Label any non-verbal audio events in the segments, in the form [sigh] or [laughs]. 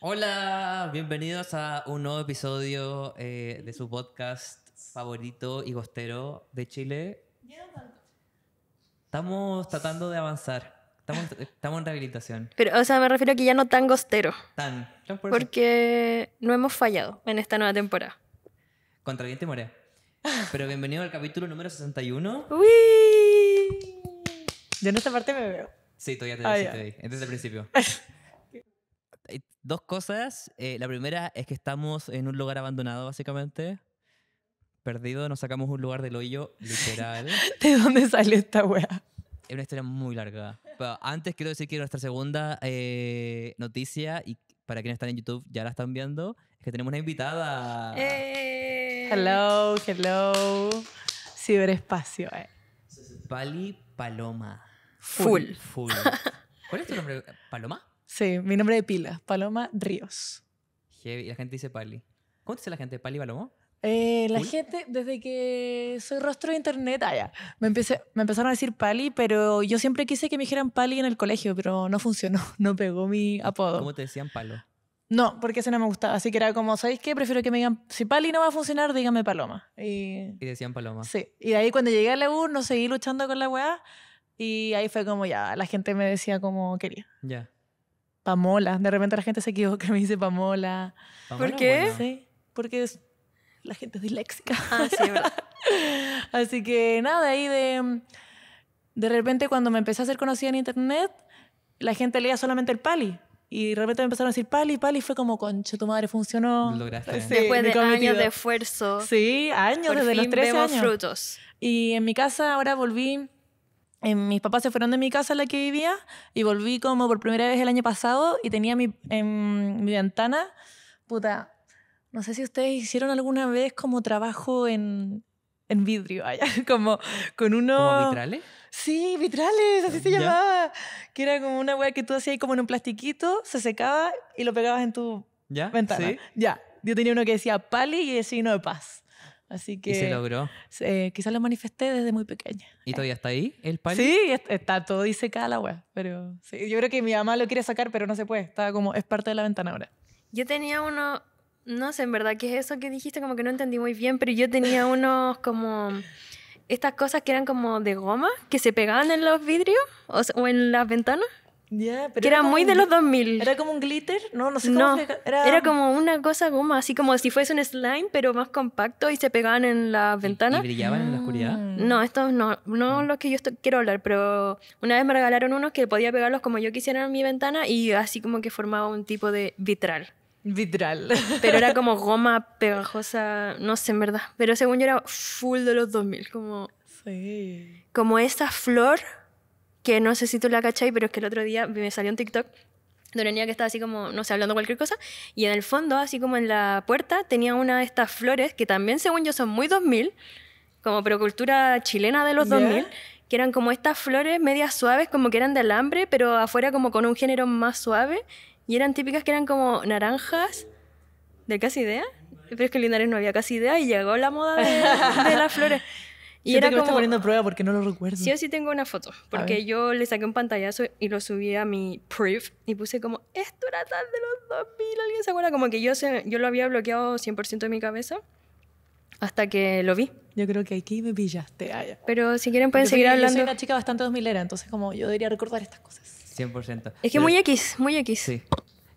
Hola, bienvenidos a un nuevo episodio eh, de su podcast favorito y costero de Chile. Estamos tratando de avanzar. Estamos, en rehabilitación. Pero, o sea, me refiero a que ya no tan costero. Tan. porque no hemos fallado en esta nueva temporada. Contra viento y Pero bienvenido al capítulo número 61. ¡Uy! Yo en esta parte me veo. Sí, todavía te, oh, sí, te Desde el principio. [laughs] dos cosas. Eh, la primera es que estamos en un lugar abandonado, básicamente. Perdido, nos sacamos un lugar del hoyo, [laughs] literal. ¿De dónde sale esta weá? Es una historia muy larga. Pero antes quiero decir que nuestra segunda eh, noticia, y para quienes están en YouTube ya la están viendo, es que tenemos una invitada. Eh. Hello, hello. Ciberespacio, eh. Pali Paloma. Full. Full. Full. [laughs] ¿Cuál es tu nombre? ¿Paloma? Sí, mi nombre de pila, Paloma Ríos. Heavy. La gente dice Pali. ¿Cómo te dice la gente? ¿Pali Paloma? Eh, la gente, desde que soy rostro de internet, allá, ah, me, empecé, me empezaron a decir Pali, pero yo siempre quise que me dijeran Pali en el colegio, pero no funcionó, [laughs] no pegó mi apodo. ¿Cómo te decían Palo? No, porque eso no me gustaba. Así que era como, ¿sabéis qué? Prefiero que me digan, si Pali no va a funcionar, díganme Paloma. Y, decían Paloma. Sí. Y de ahí cuando llegué a la U, no seguí luchando con la weá. Y ahí fue como ya, la gente me decía como quería. Ya. Pamola. De repente la gente se equivoca y me dice Pamola. ¿Por qué? Sí, porque es, la gente es disléxica. Ah, [laughs] Así que nada, ahí de, de repente cuando me empecé a ser conocida en internet, la gente leía solamente el pali. Y de repente me empezaron a decir pali, pali, fue como, concha, tu madre funcionó. Después de años de esfuerzo. Sí, años, desde los 13 años. frutos. Y en mi casa ahora volví eh, mis papás se fueron de mi casa en la que vivía y volví como por primera vez el año pasado y tenía mi, en mi ventana, puta, no sé si ustedes hicieron alguna vez como trabajo en, en vidrio, allá, [laughs] como con uno... ¿Como vitrales? Sí, vitrales, así se llamaba. Que era como una weá que tú hacías como en un plastiquito, se secaba y lo pegabas en tu ¿Ya? ventana. ¿Sí? Ya. Yo tenía uno que decía pali y uno de paz. Así que. se logró? Eh, quizás lo manifesté desde muy pequeña. ¿Y todavía está ahí el palo Sí, está todo disecada la web. Pero yo creo que mi mamá lo quiere sacar, pero no se puede. Está como, es parte de la ventana ahora. Yo tenía uno. No sé en verdad qué es eso que dijiste, como que no entendí muy bien, pero yo tenía [laughs] unos como. Estas cosas que eran como de goma, que se pegaban en los vidrios o en las ventanas que era, muy de los 2000. ¿Era como un glitter? No, no sé Era, era, como una cosa goma, así como si fuese un slime, pero más compacto y se pegaban en las ventanas. ¿Y brillaban en la oscuridad? Mm. No, estos no, no los que yo quiero hablar, pero una vez me regalaron unos que podía pegarlos como yo quisiera en mi ventana y así como que formaba un tipo de vitral. Vitral. Pero era [laughs] como goma pegajosa, no sé, en verdad. Pero según yo era full de los 2000, como... Sí. Como esa flor que no sé si tú la cachai, pero es que el otro día me salió un TikTok de una niña que estaba así como, no sé, hablando cualquier cosa, y en el fondo, así como en la puerta, tenía una de estas flores que también, según yo, son muy 2000, como pero cultura chilena de los 2000, que eran como estas flores medias suaves, como que eran de alambre, pero afuera como con un género más suave, y eran típicas que eran como naranjas, ¿de casi idea? Pero es que en Linares no había casi idea y llegó la moda de, de las flores. [laughs] Y era que como, me poniendo a prueba porque no lo recuerdo. Sí sí tengo una foto, porque yo le saqué un pantallazo y lo subí a mi proof. y puse como, esto era tal de los 2000, ¿alguien se acuerda? Como que yo, yo lo había bloqueado 100% de mi cabeza hasta que lo vi. Yo creo que aquí me pillaste. pero si quieren pueden seguir hablando. Yo soy una chica bastante 2000 era, entonces como yo debería recordar estas cosas. 100%. Es que muy X, muy X. Sí.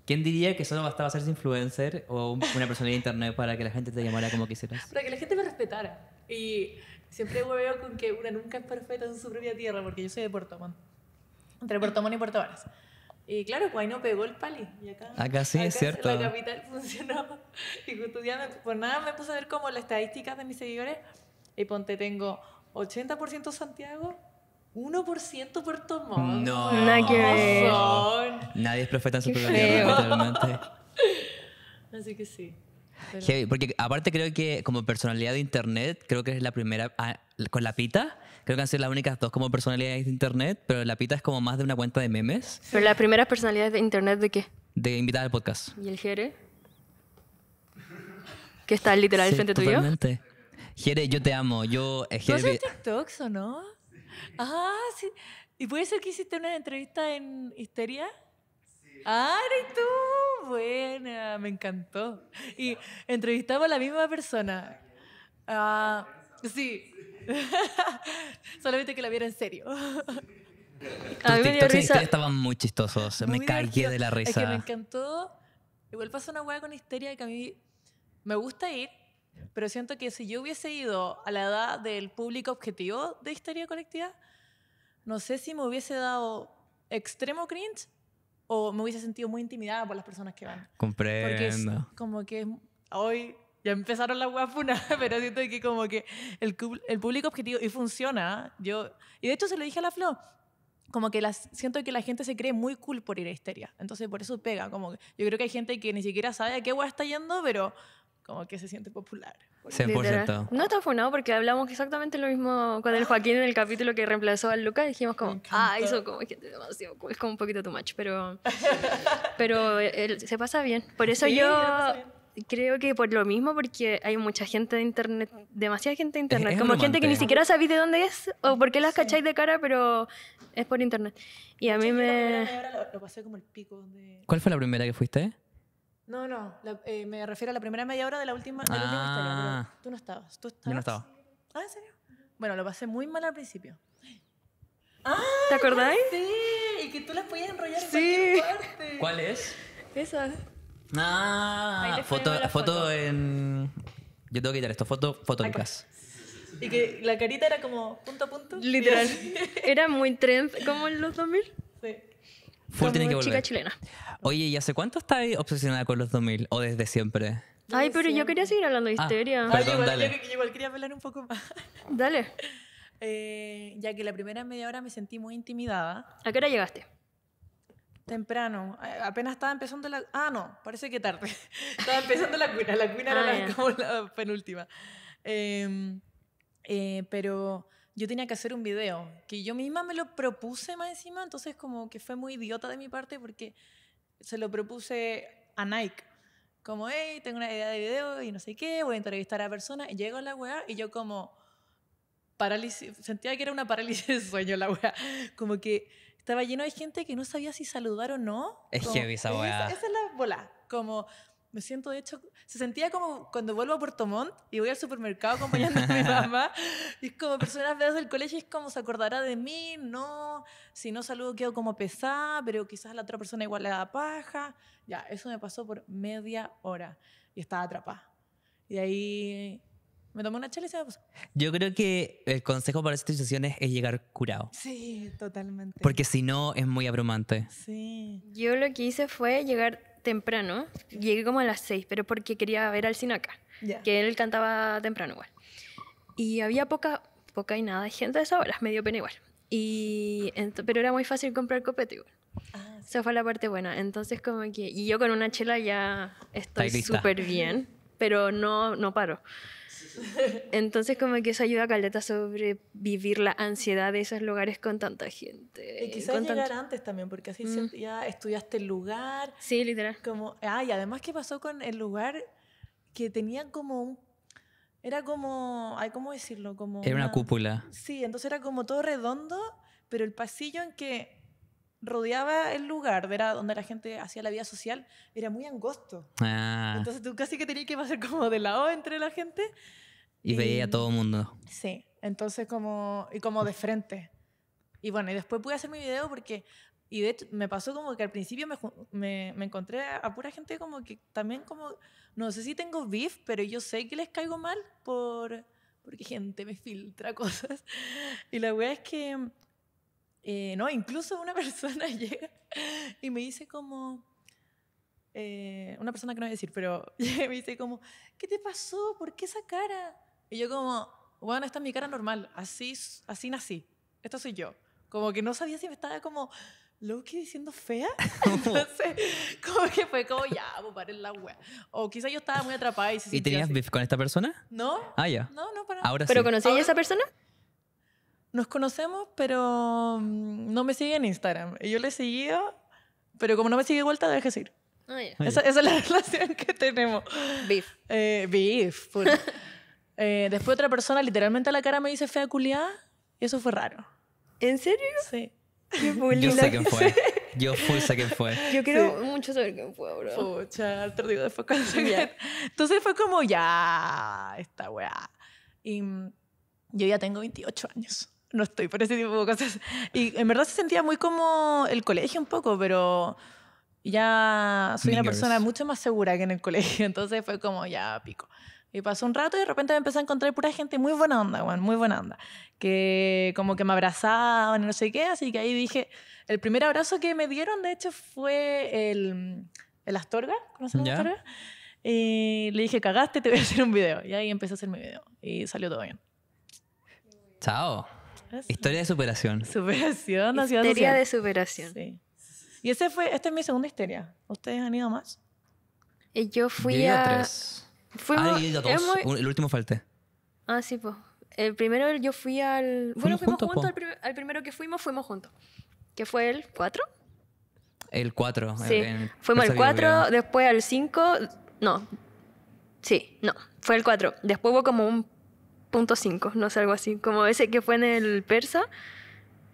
¿Quién diría que solo bastaba ser influencer o una persona de internet para que la gente te llamara como quisieras? Para que la gente me respetara. Y Siempre veo con que una nunca es perfecta en su propia tierra, porque yo soy de Puerto Montt. Entre Puerto Montt y Puerto Varas. Y claro, pues no pegó el pali. Y acá, sí, es cierto. La capital [laughs] funcionó. Y justo día, por nada, me puse a ver como las estadísticas de mis seguidores. Y ponte, tengo 80% Santiago, 1% Puerto Montt. No, no Nadie es perfecta en su propia tierra, literalmente. [laughs] Así que sí porque aparte creo que como personalidad de internet, creo que es la primera, ah, con la pita, creo que han sido las únicas dos como personalidades de internet, pero la pita es como más de una cuenta de memes. ¿Pero las primeras personalidades de internet de qué? De invitar al podcast. ¿Y el Jere? Que está literal frente totalmente. Jere, yo te amo. Yo, eh, Jere, ¿Tú haces TikToks o no? Ah, sí. ¿Y puede ser que hiciste una entrevista en Histeria? Ah, tú. Buena, me encantó. Y entrevistamos a la misma persona. Ah, sí. [laughs] Solamente que la viera en serio. [laughs] a mí me estaban muy chistosos. me cagué de la risa. Es que me encantó. Igual pasó una hueá con histeria que a mí me gusta ir, pero siento que si yo hubiese ido a la edad del público objetivo de histeria colectiva, no sé si me hubiese dado extremo cringe o me hubiese sentido muy intimidada por las personas que van. Comprendo. Porque como que hoy ya empezaron las guapunas [laughs] pero siento que como que el, público objetivo, y funciona, yo, y de hecho se lo dije a la Flo, como que siento que la gente se cree muy cool por ir a histeria, entonces por eso pega, como que yo creo que hay gente que ni siquiera sabe a qué guapa está yendo, pero como que se siente popular. 100%. No está funado porque hablamos exactamente lo mismo con el Joaquín en el capítulo que reemplazó al Luca Dijimos como, ah, eso como es demasiado, es como un poquito too much, pero, pero él, se pasa bien. Por eso yo creo que por lo mismo, porque hay mucha gente de internet, demasiada gente de internet, como gente que ni siquiera sabéis de dónde es o por qué las cacháis de cara, pero es por internet. Y a mí me... lo pasé como el pico ¿Cuál fue la primera que fuiste? No, no, eh, me refiero a la primera media hora de la última, ah. tú no estabas, tú estabas. Yo no estaba. Ah, ¿en serio? Bueno, lo pasé muy mal al principio. ¿Te acordáis? Sí, y que tú las podías enrollar en sí. cualquier parte. ¿Cuál es? Esa. Ah, foto, foto, en... Yo tengo que quitar esto, foto, en casa. Y que la carita era como punto a punto. Literal. era muy trend, como en los 2000. Full tiene que chica chilena. Oye, ¿y hace cuánto estáis obsesionada con los 2000? ¿O desde siempre? Ay, pero yo quería seguir hablando de ah, histeria. Perdón, igual, dale. igual quería hablar un poco más. Dale. [laughs] Eh, ya que la primera media hora me sentí muy intimidada. ¿A qué hora llegaste? Temprano. Eh, apenas estaba empezando la... Ah, no, parece que tarde. [laughs] estaba empezando la cuina. La cuina era ah, la penúltima. Em, eh, pero yo tenía que hacer un video, que yo misma me lo propuse más encima, entonces como que fue muy idiota de mi parte porque se lo propuse a Nike. Como, hey, tengo una idea de video y no sé qué, voy a entrevistar a personas. llego a la weá y yo como, parálisis, sentía que era una parálisis de sueño la weá. Como que estaba lleno de gente que no sabía si saludar o no. Es como, esa weá. es la bola. Como me siento, de hecho, se sentía como cuando vuelvo a Puerto Montt y voy al supermercado acompañando a mi [laughs] mamá. Y es como personas veas del colegio, es como se acordará de mí, no, si no saludo quedo como pesada, pero quizás la otra persona igual le da paja. Ya, eso me pasó por media hora y estaba atrapada. Y ahí me tomé una chela y se me pasó. Yo creo que el consejo para estas situaciones es llegar curado. Sí, totalmente. Porque si no, es muy abrumante. Sí. Yo lo que hice fue llegar temprano, llegué como a las 6, pero porque quería ver al Sinaka que él cantaba temprano igual. Y había poca, poca y nada de gente a esa hora, medio pena igual. Y, pero era muy fácil comprar copete igual. Ah, esa fue la parte buena. Entonces como que... Y yo con una chela ya estoy súper bien, pero no, no paro. [laughs] Entonces como que eso ayuda a Caleta a sobrevivir la ansiedad de esos lugares con tanta gente. Y quizás llegar antes también, porque así mm. ya estudiaste el lugar. Sí, literal. Como, ah, y además qué pasó con el lugar que tenía como un era como, ay, ¿cómo decirlo? Como era una cúpula. Sí, entonces era como todo redondo, pero el pasillo en que rodeaba el lugar, era donde la gente hacía la vida social, era muy angosto. Ah. Entonces tú casi que tenías que pasar como de lado entre la gente. Y, veía a todo el mundo. Sí, entonces como, y como de frente. Y bueno, y después pude hacer mi video porque, y de hecho me pasó como que al principio me, me, encontré a pura gente como que también como, no sé si tengo beef, pero yo sé que les caigo mal por, porque gente me filtra [laughs] cosas. Y la verdad es que eh, no, incluso una [laughs] persona llega y me dice como, eh, una persona que no voy a decir, pero [laughs] me dice como, ¿qué te pasó? ¿Por qué esa cara? Y yo como, bueno, esta es mi cara normal, así, así nací, esto soy yo. Como que no sabía si me estaba como que diciendo fea. [laughs] Entonces, como que fue como, ya, pues paren la wea. O quizá yo estaba muy atrapada y se ¿Y tenías beef con esta persona? No. Ah, ya. No, no, para nada. ¿Pero conocías a esa persona? nos conocemos, pero mm, no me sigue en Instagram. Y yo le he seguido pero como no me sigue de vuelta, dejé decir esa, es la [laughs] relación que tenemos. Beef. Eh, beef. [laughs] Eh, después otra persona literalmente a la cara me dice fea culiada y eso fue raro. ¿En serio? Sí. yo sé quién fue. [laughs] Yo fui sé quién fue. Yo quiero mucho saber quién fue, bro. Pucha, te digo después cuando Entonces fue como, ya, esta weá. Y mm, yo ya tengo 28 años no estoy por ese tipo de cosas. Y en verdad se sentía muy como el colegio un poco, pero ya soy una persona mucho más segura que en el colegio, [laughs] entonces fue como ya pico. Y pasó un rato y de repente me empecé a encontrar pura gente muy buena onda, muy buena onda. Que como que me abrazaban y no sé qué, así que ahí dije, el primer abrazo que me dieron, de hecho, fue el, el Astorga, ¿conocen el Astorga? Y le dije, cagaste, te voy a hacer un video. Y ahí empecé a hacer mi video y salió todo bien. Chao. Historia de superación. Superación, de superación. Sí. Y ese fue, esta es mi segunda historia. ¿Ustedes han ido más? Eh, yo fui a... tres. ah, dos. El último falté. Ah, sí, pues. El primero yo fui al... bueno, fuimos, juntos. al, primero que fuimos, fuimos juntos. ¿Qué fue el 4. El 4. Sí. fuimos al 4, después al 5. No. Sí, no. Fue el 4. Después hubo como un .5, no sé, algo así. Como ese que fue en el persa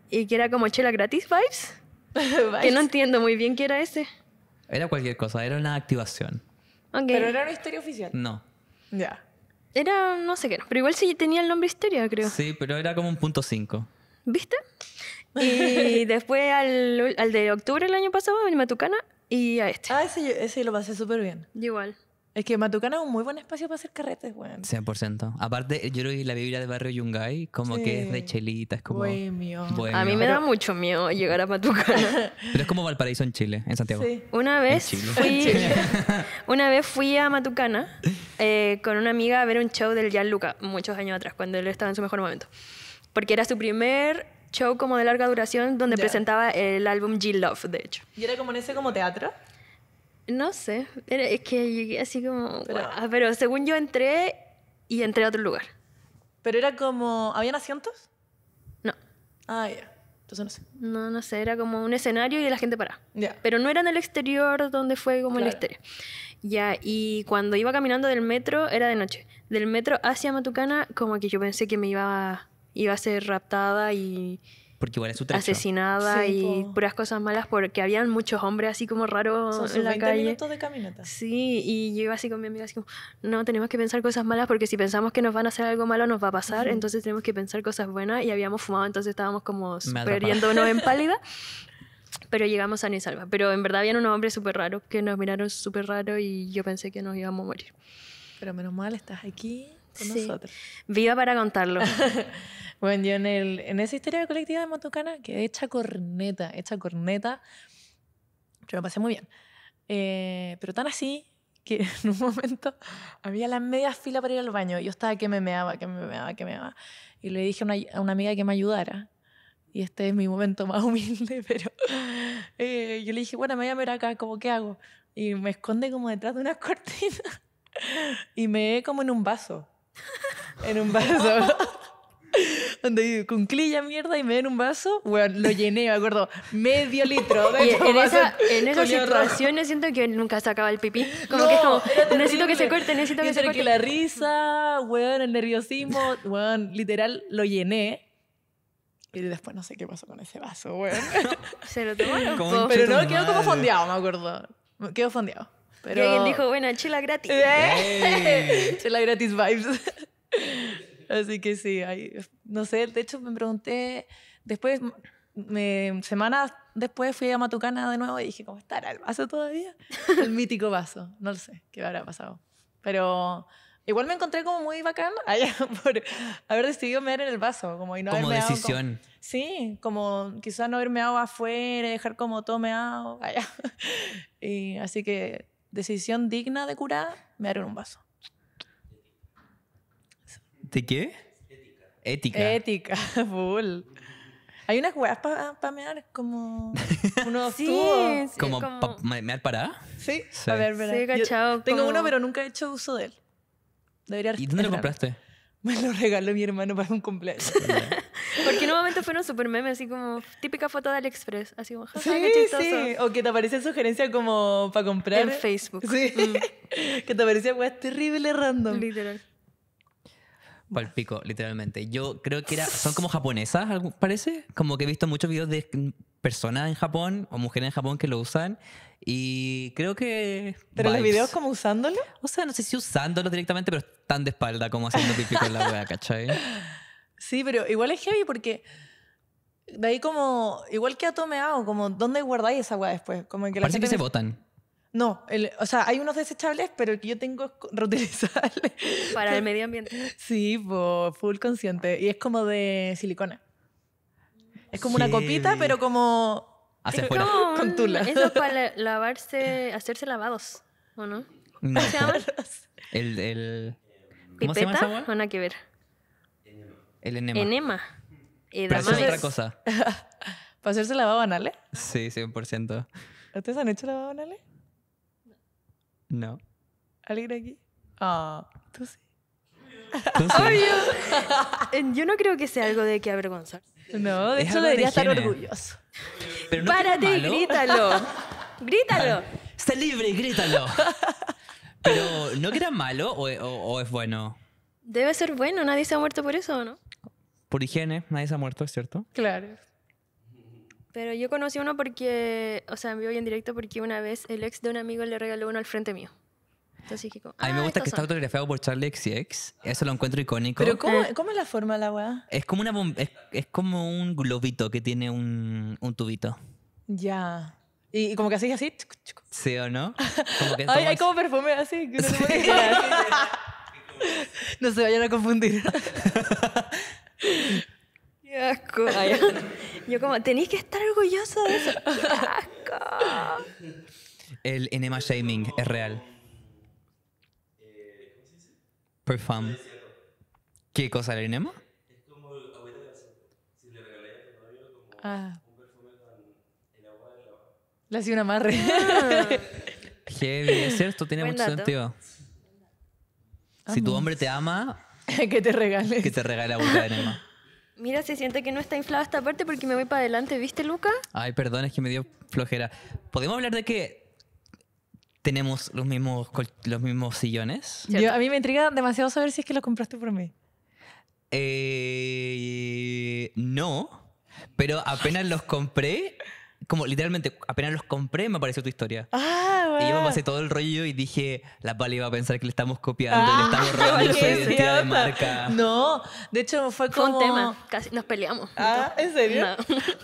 y que era como chela gratis vibes. [laughs] que no entiendo muy bien qué era ese. Era cualquier cosa, era una activación. Pero era una historia oficial. No. Ya. Era, no sé qué pero igual sí tenía el nombre historia, creo. Sí, pero era como un punto 5. ¿Viste? Y [laughs] después al, al, de octubre el año pasado, en Matucana, y a este. Ah, ese, ese lo pasé súper bien. Igual. Es que Matucana es un muy buen espacio para hacer carretes, güey. 100%. Aparte, yo creo la Biblia de Barrio Yungay, como que es de chelita, como. A mí me da mucho miedo llegar a Matucana. [laughs] Pero es como Valparaíso en Chile, en Santiago. Sí. Una vez fui. [laughs] una vez fui a Matucana eh, con una amiga a ver un show del Gianluca, muchos años atrás, cuando él estaba en su mejor momento. Porque era su primer show como de larga duración donde presentaba el álbum G Love, de hecho. ¿Y era como en ese como teatro? No sé, es que llegué así como... Ah, pero, según yo entré y entré a otro lugar. ¿Pero era como... ¿Habían asientos? No. Ah, ya. Entonces no sé. No, no sé, era como un escenario y la gente paraba. Pero no era en el exterior donde fue como el exterior. Ya, y cuando iba caminando del metro, era de noche, del metro hacia Matucana, como que yo pensé que me iba, iba a ser raptada y porque igual es su Asesinada y puras cosas malas porque habían muchos hombres así como raros en la 20 calle. minutos de caminata. Sí, y yo iba así con mi amiga así como, no, tenemos que pensar cosas malas porque si pensamos que nos van a hacer algo malo nos va a pasar, entonces tenemos que pensar cosas buenas y habíamos fumado, entonces estábamos como perdiéndonos en [laughs] pálida. Pero llegamos a y salva. Pero en verdad había unos hombres súper raros que nos miraron súper raro y yo pensé que nos íbamos a morir. Pero menos mal, estás aquí con sí. nosotros. Viva para contarlo. [laughs] bueno, yo en, el, en esa historia colectiva de que quedé hecha corneta, hecha corneta. Yo lo pasé muy bien. Eh, pero tan así que [laughs] en un momento había la media fila para ir al baño. Yo estaba que me meaba, que me meaba, que me meaba. Y le dije a una, amiga que me ayudara. Y este es mi momento más [laughs] humilde, pero eh, yo le dije, bueno, me voy a ver acá, ¿cómo qué hago? Y me esconde como detrás de una cortina y me ve como en un vaso. [laughs] en un vaso. [laughs] Donde con clilla mierda y me den un vaso, bueno, lo llené, me acuerdo, medio litro. [laughs] en, esa, en esas situaciones siento que nunca se acaba el pipí. Como que es como, necesito que se corte, necesito que se corte. la risa, weón, el nerviosismo, weón, literal, lo llené. Y después no sé qué pasó con ese vaso, weón. Se lo Pero no, quedó como fondeado, me acuerdo. Quedó fondeado. Y alguien dijo, bueno, chela gratis. [laughs] chela gratis vibes. [laughs] Así que sí, no sé, de hecho me pregunté, después, semanas después fui a Matucana de nuevo y dije, ¿cómo estará el vaso todavía? [laughs] El mítico vaso, no lo sé, qué habrá pasado. Pero igual me encontré como muy bacán allá por haber decidido mear en el vaso, como y no decisión. sí, como quizás no haberme meado afuera, dejar como todo meado allá. Y así que decisión digna de curar, me haré un vaso. ¿De qué? Ética. Ética, [laughs] full. Hay unas weas para pa mear como [laughs] uno sí, Sí, ¿Como, me para mear parada? Sí, sí. A ver, Tengo uno, pero nunca he hecho uso de él. ¿Y dónde lo compraste? [laughs] Me lo regaló mi hermano para un cumpleaños. Porque en un fueron super meme así como típica foto de AliExpress, así como, qué Sí. O que te aparecía sugerencia como para comprar. En Facebook. Sí. Mm. [laughs] que te aparecía weas terrible random. Literal. Palpico, literalmente. Yo creo que era, son como japonesas, parece. Como que he visto muchos videos de personas en Japón o mujeres en Japón que lo usan. Y creo que. ¿Pero los videos como usándolo? O sea, no sé si usándolo directamente, pero tan de espalda como haciendo pipí con la wea, [laughs] ¿cachai? Sí, pero igual es heavy porque de ahí como, igual que atomeado, como, ¿dónde guardáis esa agua después? Como que Parece que se botan. No, o sea, hay unos desechables, pero el que yo tengo es reutilizable. [laughs] para el medio ambiente. Sí, full consciente. Y es como de silicona. Es como una copita, pero como... ¿Hace [laughs] Con Eso para lavarse, hacerse lavados, ¿o no? ¿Cómo [laughs] se llama ¿Pipeta? agua? No, hay que ver. El enema. Enema. Pero eso es otra cosa. [laughs] ¿Para hacerse lavado banale? Sí, 100%. ¿Ustedes han hecho baba banale? No. ¿Alguien aquí? Ah, tú sí. [laughs] Yo no creo que sea algo de que avergonzar No, de hecho debería estar orgulloso. Párate y grítalo. [laughs] Grítalo. Está libre, grítalo. Pero, ¿no queda era malo o, o es bueno? Debe ser bueno, nadie se ha muerto por eso, ¿no? por higiene, nadie se ha muerto, ¿es cierto? Claro. Pero yo conocí uno porque, o sea, me en directo porque una vez el ex de un amigo le regaló uno al frente mío. Entonces a mí me ah, gusta que está autografiado por Charlie X. Eso lo encuentro icónico. Pero ¿cómo, eh. es la forma de la weá? Es como, una, es, como un globito que tiene un, tubito. Ya. Y, como que así, así. ¿Sí o no? [laughs] Ay, hay como perfume así. no, [laughs] se [laughs] no se vayan a confundir. ¡Qué asco! Ay, [laughs] yo como, tenéis que estar orgulloso de eso. ¡Qué asco! El enema shaming es real. Perfum. ¿Qué cosa el enema? Es como agüita de Si le regaláis a tu novio como ah. un perfume con el agua del agua. Le hacía un amarre. Ah. Heavy, es cierto, tiene Buen mucho dato. sentido. Si tu hombre te ama, [laughs] que te regales. Que te la boca de enema. Mira, se siente que no está inflada esta parte porque me voy para adelante, ¿viste, Luca? Ay, perdón, es que me dio flojera. ¿Podemos hablar de que tenemos los mismos, los mismos sillones? a mí me intriga demasiado saber si es que los compraste por mí. Eh, no, pero apenas los compré, como literalmente apenas los compré me apareció tu historia. Ah, y yo me pasé todo el rollo y dije, la Pali iba a pensar que le estamos copiando, le ah, estamos robando [laughs] su identidad de marca. No, de hecho fue como... un tema, casi nos peleamos. Ah, ¿en serio?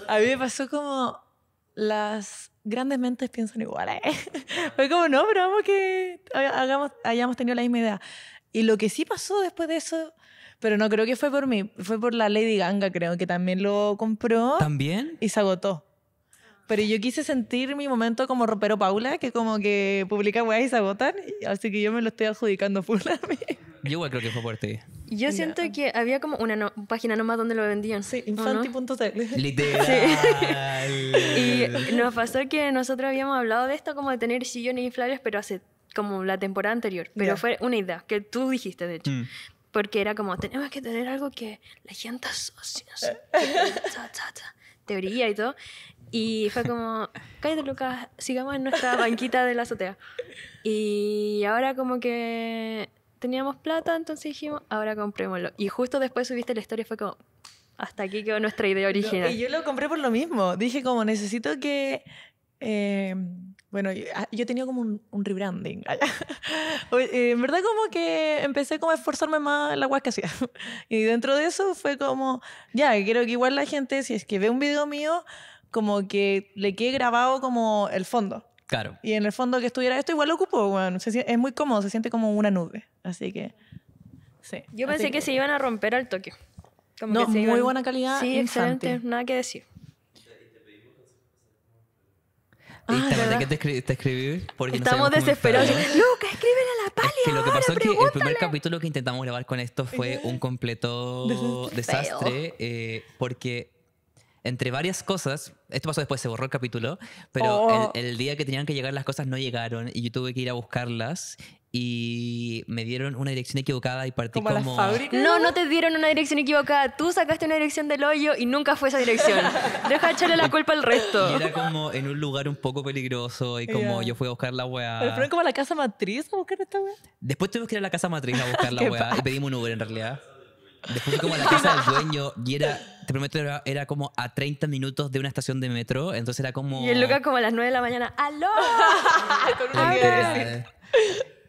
A mí me pasó como las grandes mentes piensan igual. ¿eh? [laughs] Fue como, no, pero vamos que hagamos, hayamos tenido la misma idea. Y lo que sí pasó después de eso, pero no creo que fue por mí, fue por la Lady Ganga, creo que también lo compró. ¿También? Y se agotó. Pero yo quise sentir mi momento como ropero Paula, que como que publica weas y se agotan, así que yo me lo estoy adjudicando full a mí. Yo creo que fue por ti. Yo siento que había como una página nomás donde lo vendían. Sí, Literal. [laughs] y nos pasó que nosotros habíamos hablado de esto como de tener sillones inflables, pero hace como la temporada anterior. Pero fue una idea que tú dijiste, de hecho. Mm. Porque era como, tenemos que tener algo que la gente asocie. [laughs] teoría y todo. Y fue como, de Lucas, sigamos en nuestra banquita de la azotea. Y ahora como que teníamos plata, entonces dijimos, ahora comprémoslo. Y justo después subiste la historia y fue como, hasta aquí quedó nuestra idea original. y yo lo compré por lo mismo. Dije como, necesito que... Eh, bueno, ah, yo, tenía como un, rebranding. [laughs] Eh, en verdad como que empecé como a esforzarme más en la guas que hacía. [laughs] Y dentro de eso fue como, ya, quiero que igual la gente, si es que ve un video mío, como que le quede grabado como el fondo. Claro. Y en el fondo que estuviera esto, igual lo ocupo, bueno, es muy cómodo, se siente como una nube. Así que, sí. Yo pensé que, se iban a romper al toque. Como no, muy buena calidad. Sí, excelente, nada que decir. Ah, ¿De qué te, te escribí? Estamos desesperados. [laughs] Luca, escríbele a la palia. que lo que pasó es que el primer capítulo que intentamos grabar con esto fue un completo [laughs] desastre eh, porque entre varias cosas, esto pasó después, se borró el capítulo, pero oh. el, día que tenían que llegar las cosas no llegaron y yo tuve que ir a buscarlas y me dieron una dirección equivocada y partí como... No, no te dieron una dirección equivocada, tú sacaste una dirección del hoyo y nunca fue esa dirección. [laughs] Deja de echarle la culpa al resto. era como en un lugar un poco peligroso y como yo fui a buscar la weá. ¿Pero fueron como a la casa matriz a buscar esta weá? Después tuvimos que ir a la casa matriz a buscar [laughs] la weá y pedimos un Uber en realidad. Después fui como a la casa del dueño y era, te prometo, era, como a 30 minutos de una estación de metro. Entonces era como. Y el Lucas como a las 9 de la mañana, ¡Aló! [laughs]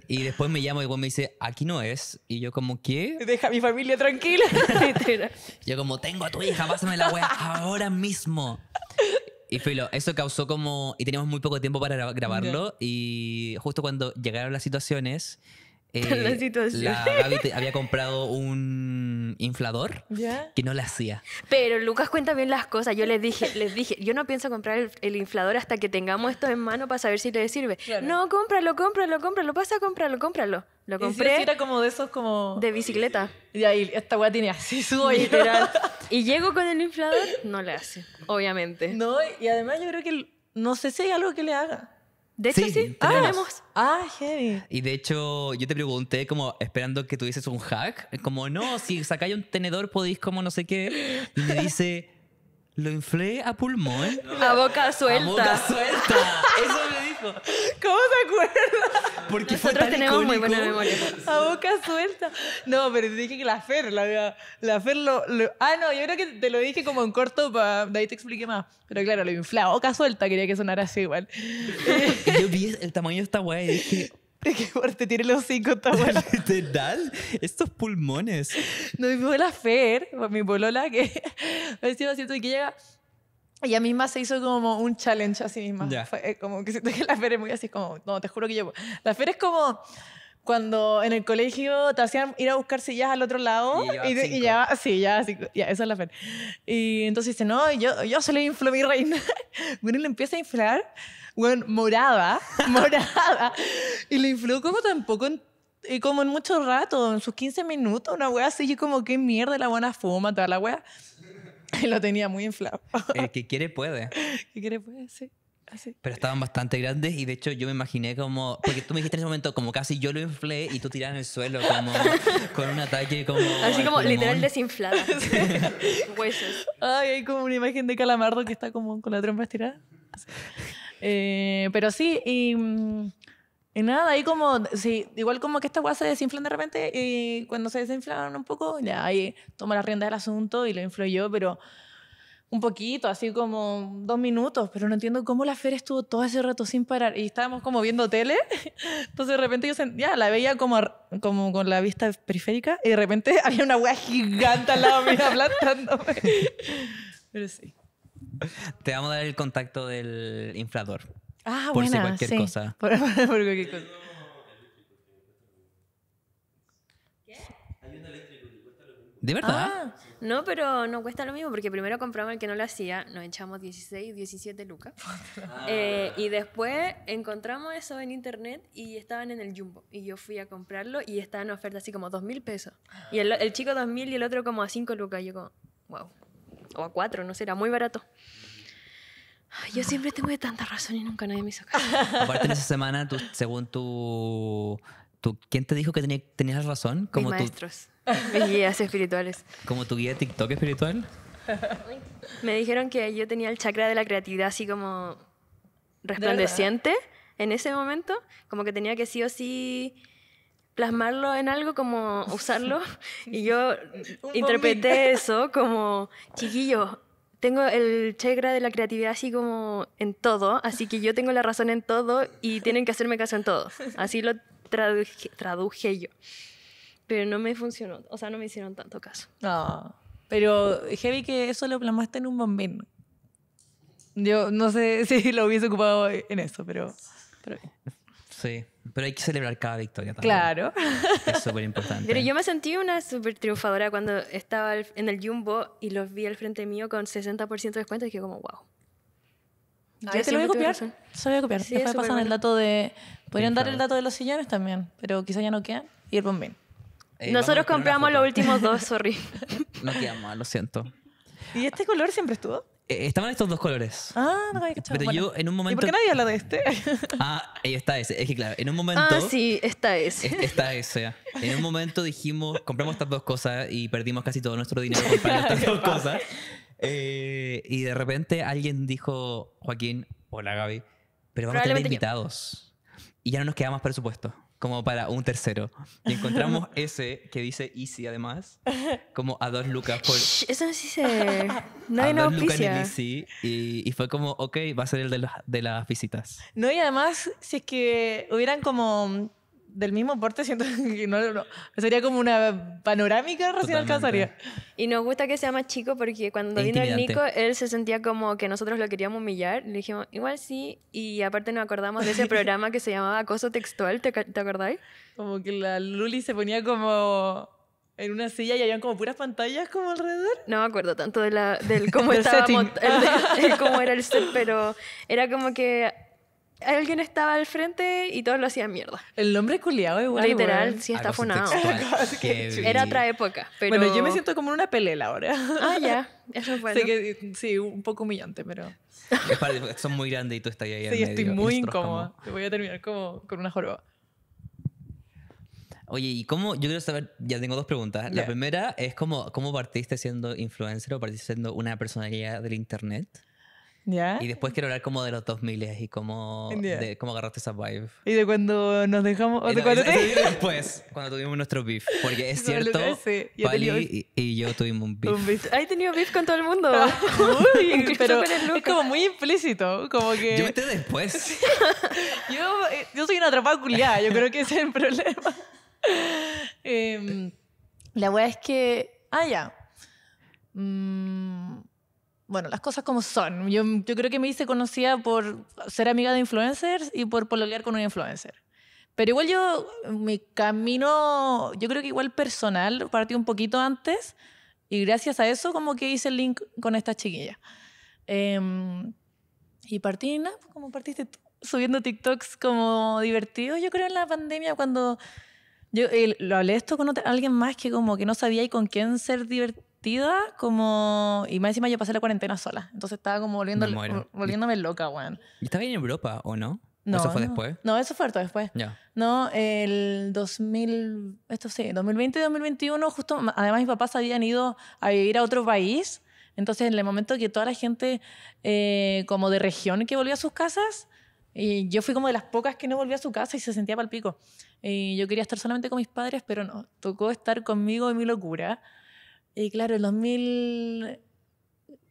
Y después me llama y me dice, aquí no es. Y yo como, ¿qué? Deja a mi familia tranquila. [laughs] yo como, tengo a tu hija, pásame la wea ahora mismo. Y filo, eso causó como... Y teníamos muy poco tiempo para grabarlo. Y justo cuando llegaron las situaciones, eh, había comprado un inflador que no le hacía. Pero Lucas cuenta bien las cosas. Yo les dije, [laughs] les dije, yo no pienso comprar el, inflador hasta que tengamos esto en mano para saber si le sirve. No, cómpralo, cómpralo, cómpralo, pasa, cómpralo, cómpralo. Lo compré. era como de esos como. De bicicleta. Y ahí esta weá tiene así su Literal. y llego con el inflador, no le hace, obviamente. No, y además yo creo que no sé si hay algo que le haga. De hecho, sí. Ah, heavy. Y de hecho, yo te pregunté, como esperando que tuvieses un hack, como no, si sacáis un tenedor podéis, como no sé qué. Y me dice lo inflé a pulmón. [laughs] A boca suelta. A boca suelta. Eso me dijo. ¿Cómo se acuerda? Porque Nosotros fue tan tenemos icónico. muy buena memoria. A boca suelta. No, pero te dije que la Fer, la, la Fer lo, Ah, no, yo creo que te lo dije como en corto para... De ahí te expliqué más. Pero claro, lo inflé a boca suelta. Quería que sonara así igual. [laughs] yo vi el tamaño está guay. weá y dije... ¿De qué tiene los cinco [laughs] Literal, estos pulmones. No, mi la Fer, mi polola que [laughs] me decía, siento que llega... Ella misma se hizo como un challenge a sí misma. Eh, como que siento que la Fer es muy así, como, no, te juro que yo... La Fer es como cuando en el colegio te hacían ir a buscar sillas al otro lado y, ya, sí, ya, sí, ya, esa es la Fer Y entonces dice, no, yo, yo solo inflo mi reina. [laughs] bueno, le empieza a inflar morada morada [laughs] Y le infló como tampoco en, eh, como en mucho rato, en sus 15 minutos, una wea así. como, qué mierda, la buena fuma, toda la wea. [laughs] Y lo tenía muy inflado. El que quiere puede. [laughs] que quiere puede, sí. Así. Pero estaban bastante grandes y de hecho yo me imaginé como, porque tú me dijiste en ese momento como casi yo lo inflé y tú tiras en el suelo como con un ataque como... Así como literal desinflada. Huesos. Ay, hay como una imagen de calamardo que está como con la trompa estirada. Eh, pero sí, mm, y, nada, ahí como, sí, igual como que estas weas se desinflan de repente y cuando se desinflaron un poco, ya ahí tomo la rienda del asunto y lo yo pero un poquito, así como dos minutos, pero no entiendo cómo la Fer estuvo todo ese rato sin parar y estábamos como viendo tele, [laughs] entonces de repente yo ya la veía como, como con la vista periférica y de repente [laughs] había una wea gigante al lado mío aplastándome. [laughs] Pero sí. [laughs] Te vamos a dar el contacto del inflador. Ah, por si cualquier sí. cosa. [laughs] Por, cualquier cosa. ¿De verdad? Ah, no, pero no cuesta lo mismo porque primero compramos el que no lo hacía, nos echamos 16, 17 lucas. Ah. [laughs] Eh, y después encontramos eso en internet y estaban en el Jumbo. Y yo fui a comprarlo y estaba en oferta así como 2 mil pesos. Y el, chico 2 mil y el otro como a 5 lucas. Y yo como, wow o a cuatro, no sé, era muy barato. yo siempre tengo de tanta razón y nunca nadie me hizo caso. [laughs] Aparte en esa semana, según tu, tu, ¿Quién te dijo que tenías, razón? Como Mis mis guías espirituales. ¿Como tu guía de TikTok espiritual? Me dijeron que yo tenía el chakra de la creatividad así como resplandeciente en ese momento. Como que tenía que sí o sí plasmarlo en algo, como usarlo. Y yo interpreté eso como, chiquillo, tengo el chegra de la creatividad así como en todo, así que yo tengo la razón en todo y tienen que hacerme caso en todo. Así lo traduje, yo. Pero no me funcionó, o sea, no me hicieron tanto caso. No, pero heavy que eso lo plasmaste en un bombín. Yo no sé [laughs] si lo hubiese ocupado en eso, pero... pero Sí, pero hay que celebrar cada victoria también. Claro. Es súper importante. Pero yo me sentí una súper triunfadora cuando estaba en el Jumbo y los vi al frente mío con 60% de descuento y que como, wow. te lo voy a copiar. Se lo voy a copiar. Sí, pasan el dato de. Podrían dar el dato de los sillones también, pero quizá ya no quedan. Y el bombín. Eh, Nosotros compramos los últimos dos, [laughs] sorry. no quedamos, lo siento. ¿Y este color siempre estuvo? Eh, estaban estos dos colores. Ah, no había cachado. Pero yo en un momento. ¿Y por qué nadie habla de este? [laughs] ah, ahí está ese. Es que claro, en un momento. Ah, sí, está ese. está ese. En un momento dijimos, compramos estas dos cosas y perdimos casi todo nuestro dinero comprando estas dos [laughs] cosas. Eh, y de repente alguien dijo, Joaquín, hola Gaby, pero vamos a tener invitados. Y ya no nos queda más presupuesto como para un tercero. Y encontramos [laughs] ese que dice Easy además, como a dos lucas por... eso no se [laughs] No hay a dos y, fue como, ok, va a ser el de, de las visitas. No, y además, si es que hubieran como del mismo porte, siento [laughs] que no, sería como una panorámica recién alcanzaría. Y nos gusta que sea más chico porque cuando vino el Nico, él se sentía como que nosotros lo queríamos humillar. Le dijimos, igual sí. Y aparte nos acordamos de ese [laughs] programa que se llamaba Acoso Textual, ¿te, acordáis? Como que la Luli se ponía como en una silla y habían como puras pantallas como alrededor. No me acuerdo tanto de la, del cómo [laughs] cómo era el set, pero era como que alguien estaba al frente y todos lo hacían mierda. El nombre culiado igual. Literal, sí está [laughs] Era otra época. Bueno, yo me siento como en una pelela ahora. Ah, ya. [laughs] Sí, un poco humillante, pero. Son muy grandes y tú estás ahí. Sí, estoy muy incómoda. Te voy a terminar como con una joroba. Oye, ¿y cómo? Yo quiero saber, ya tengo dos preguntas. La primera es cómo partiste siendo influencer o partiste siendo una personalidad del internet. Y después quiero hablar como de los 2000 y cómo, cómo agarraste esa vibe. Y de cuando nos dejamos... ¿O de cuando después, cuando tuvimos nuestro beef. Porque es [laughs] cierto, y, yo tuvimos un beef. Un beef. tenido beef con todo el mundo. Ah, [laughs] pero es como muy implícito. Como que... Yo metí después. [laughs] yo, eh, yo, soy una atrapada culiada. Yo creo que ese es el problema. Em, la wea es que... Ah, ya. Mmm bueno, las cosas como son. Yo, creo que me hice conocida por ser amiga de influencers y por pololear con un influencer. Pero igual yo, mi camino, yo creo que igual personal, partí un poquito antes y gracias a eso como que hice el link con esta chiquilla. Em, y partí, ¿no? Pues, como partiste subiendo TikToks como divertidos, yo creo en la pandemia cuando... Yo eh, lo hablé esto con otra, alguien más que como que no sabía y con quién ser divertido como... Y más encima yo pasé la cuarentena sola. Entonces estaba como volviendo, volviéndome loca, weón. ¿Y estaba en Europa o no? No, ¿Eso fue después? No, eso fue harto después. No, el 2000... Esto sí, 2020 y 2021 justo... Además mis papás habían ido a vivir a otro país. Entonces en el momento que toda la gente eh, como de región que volvía a sus casas... Y yo fui como de las pocas que no volví a su casa y se sentía palpico. Y yo quería estar solamente con mis padres, pero no. Tocó estar conmigo en mi locura. Y claro, en 2000...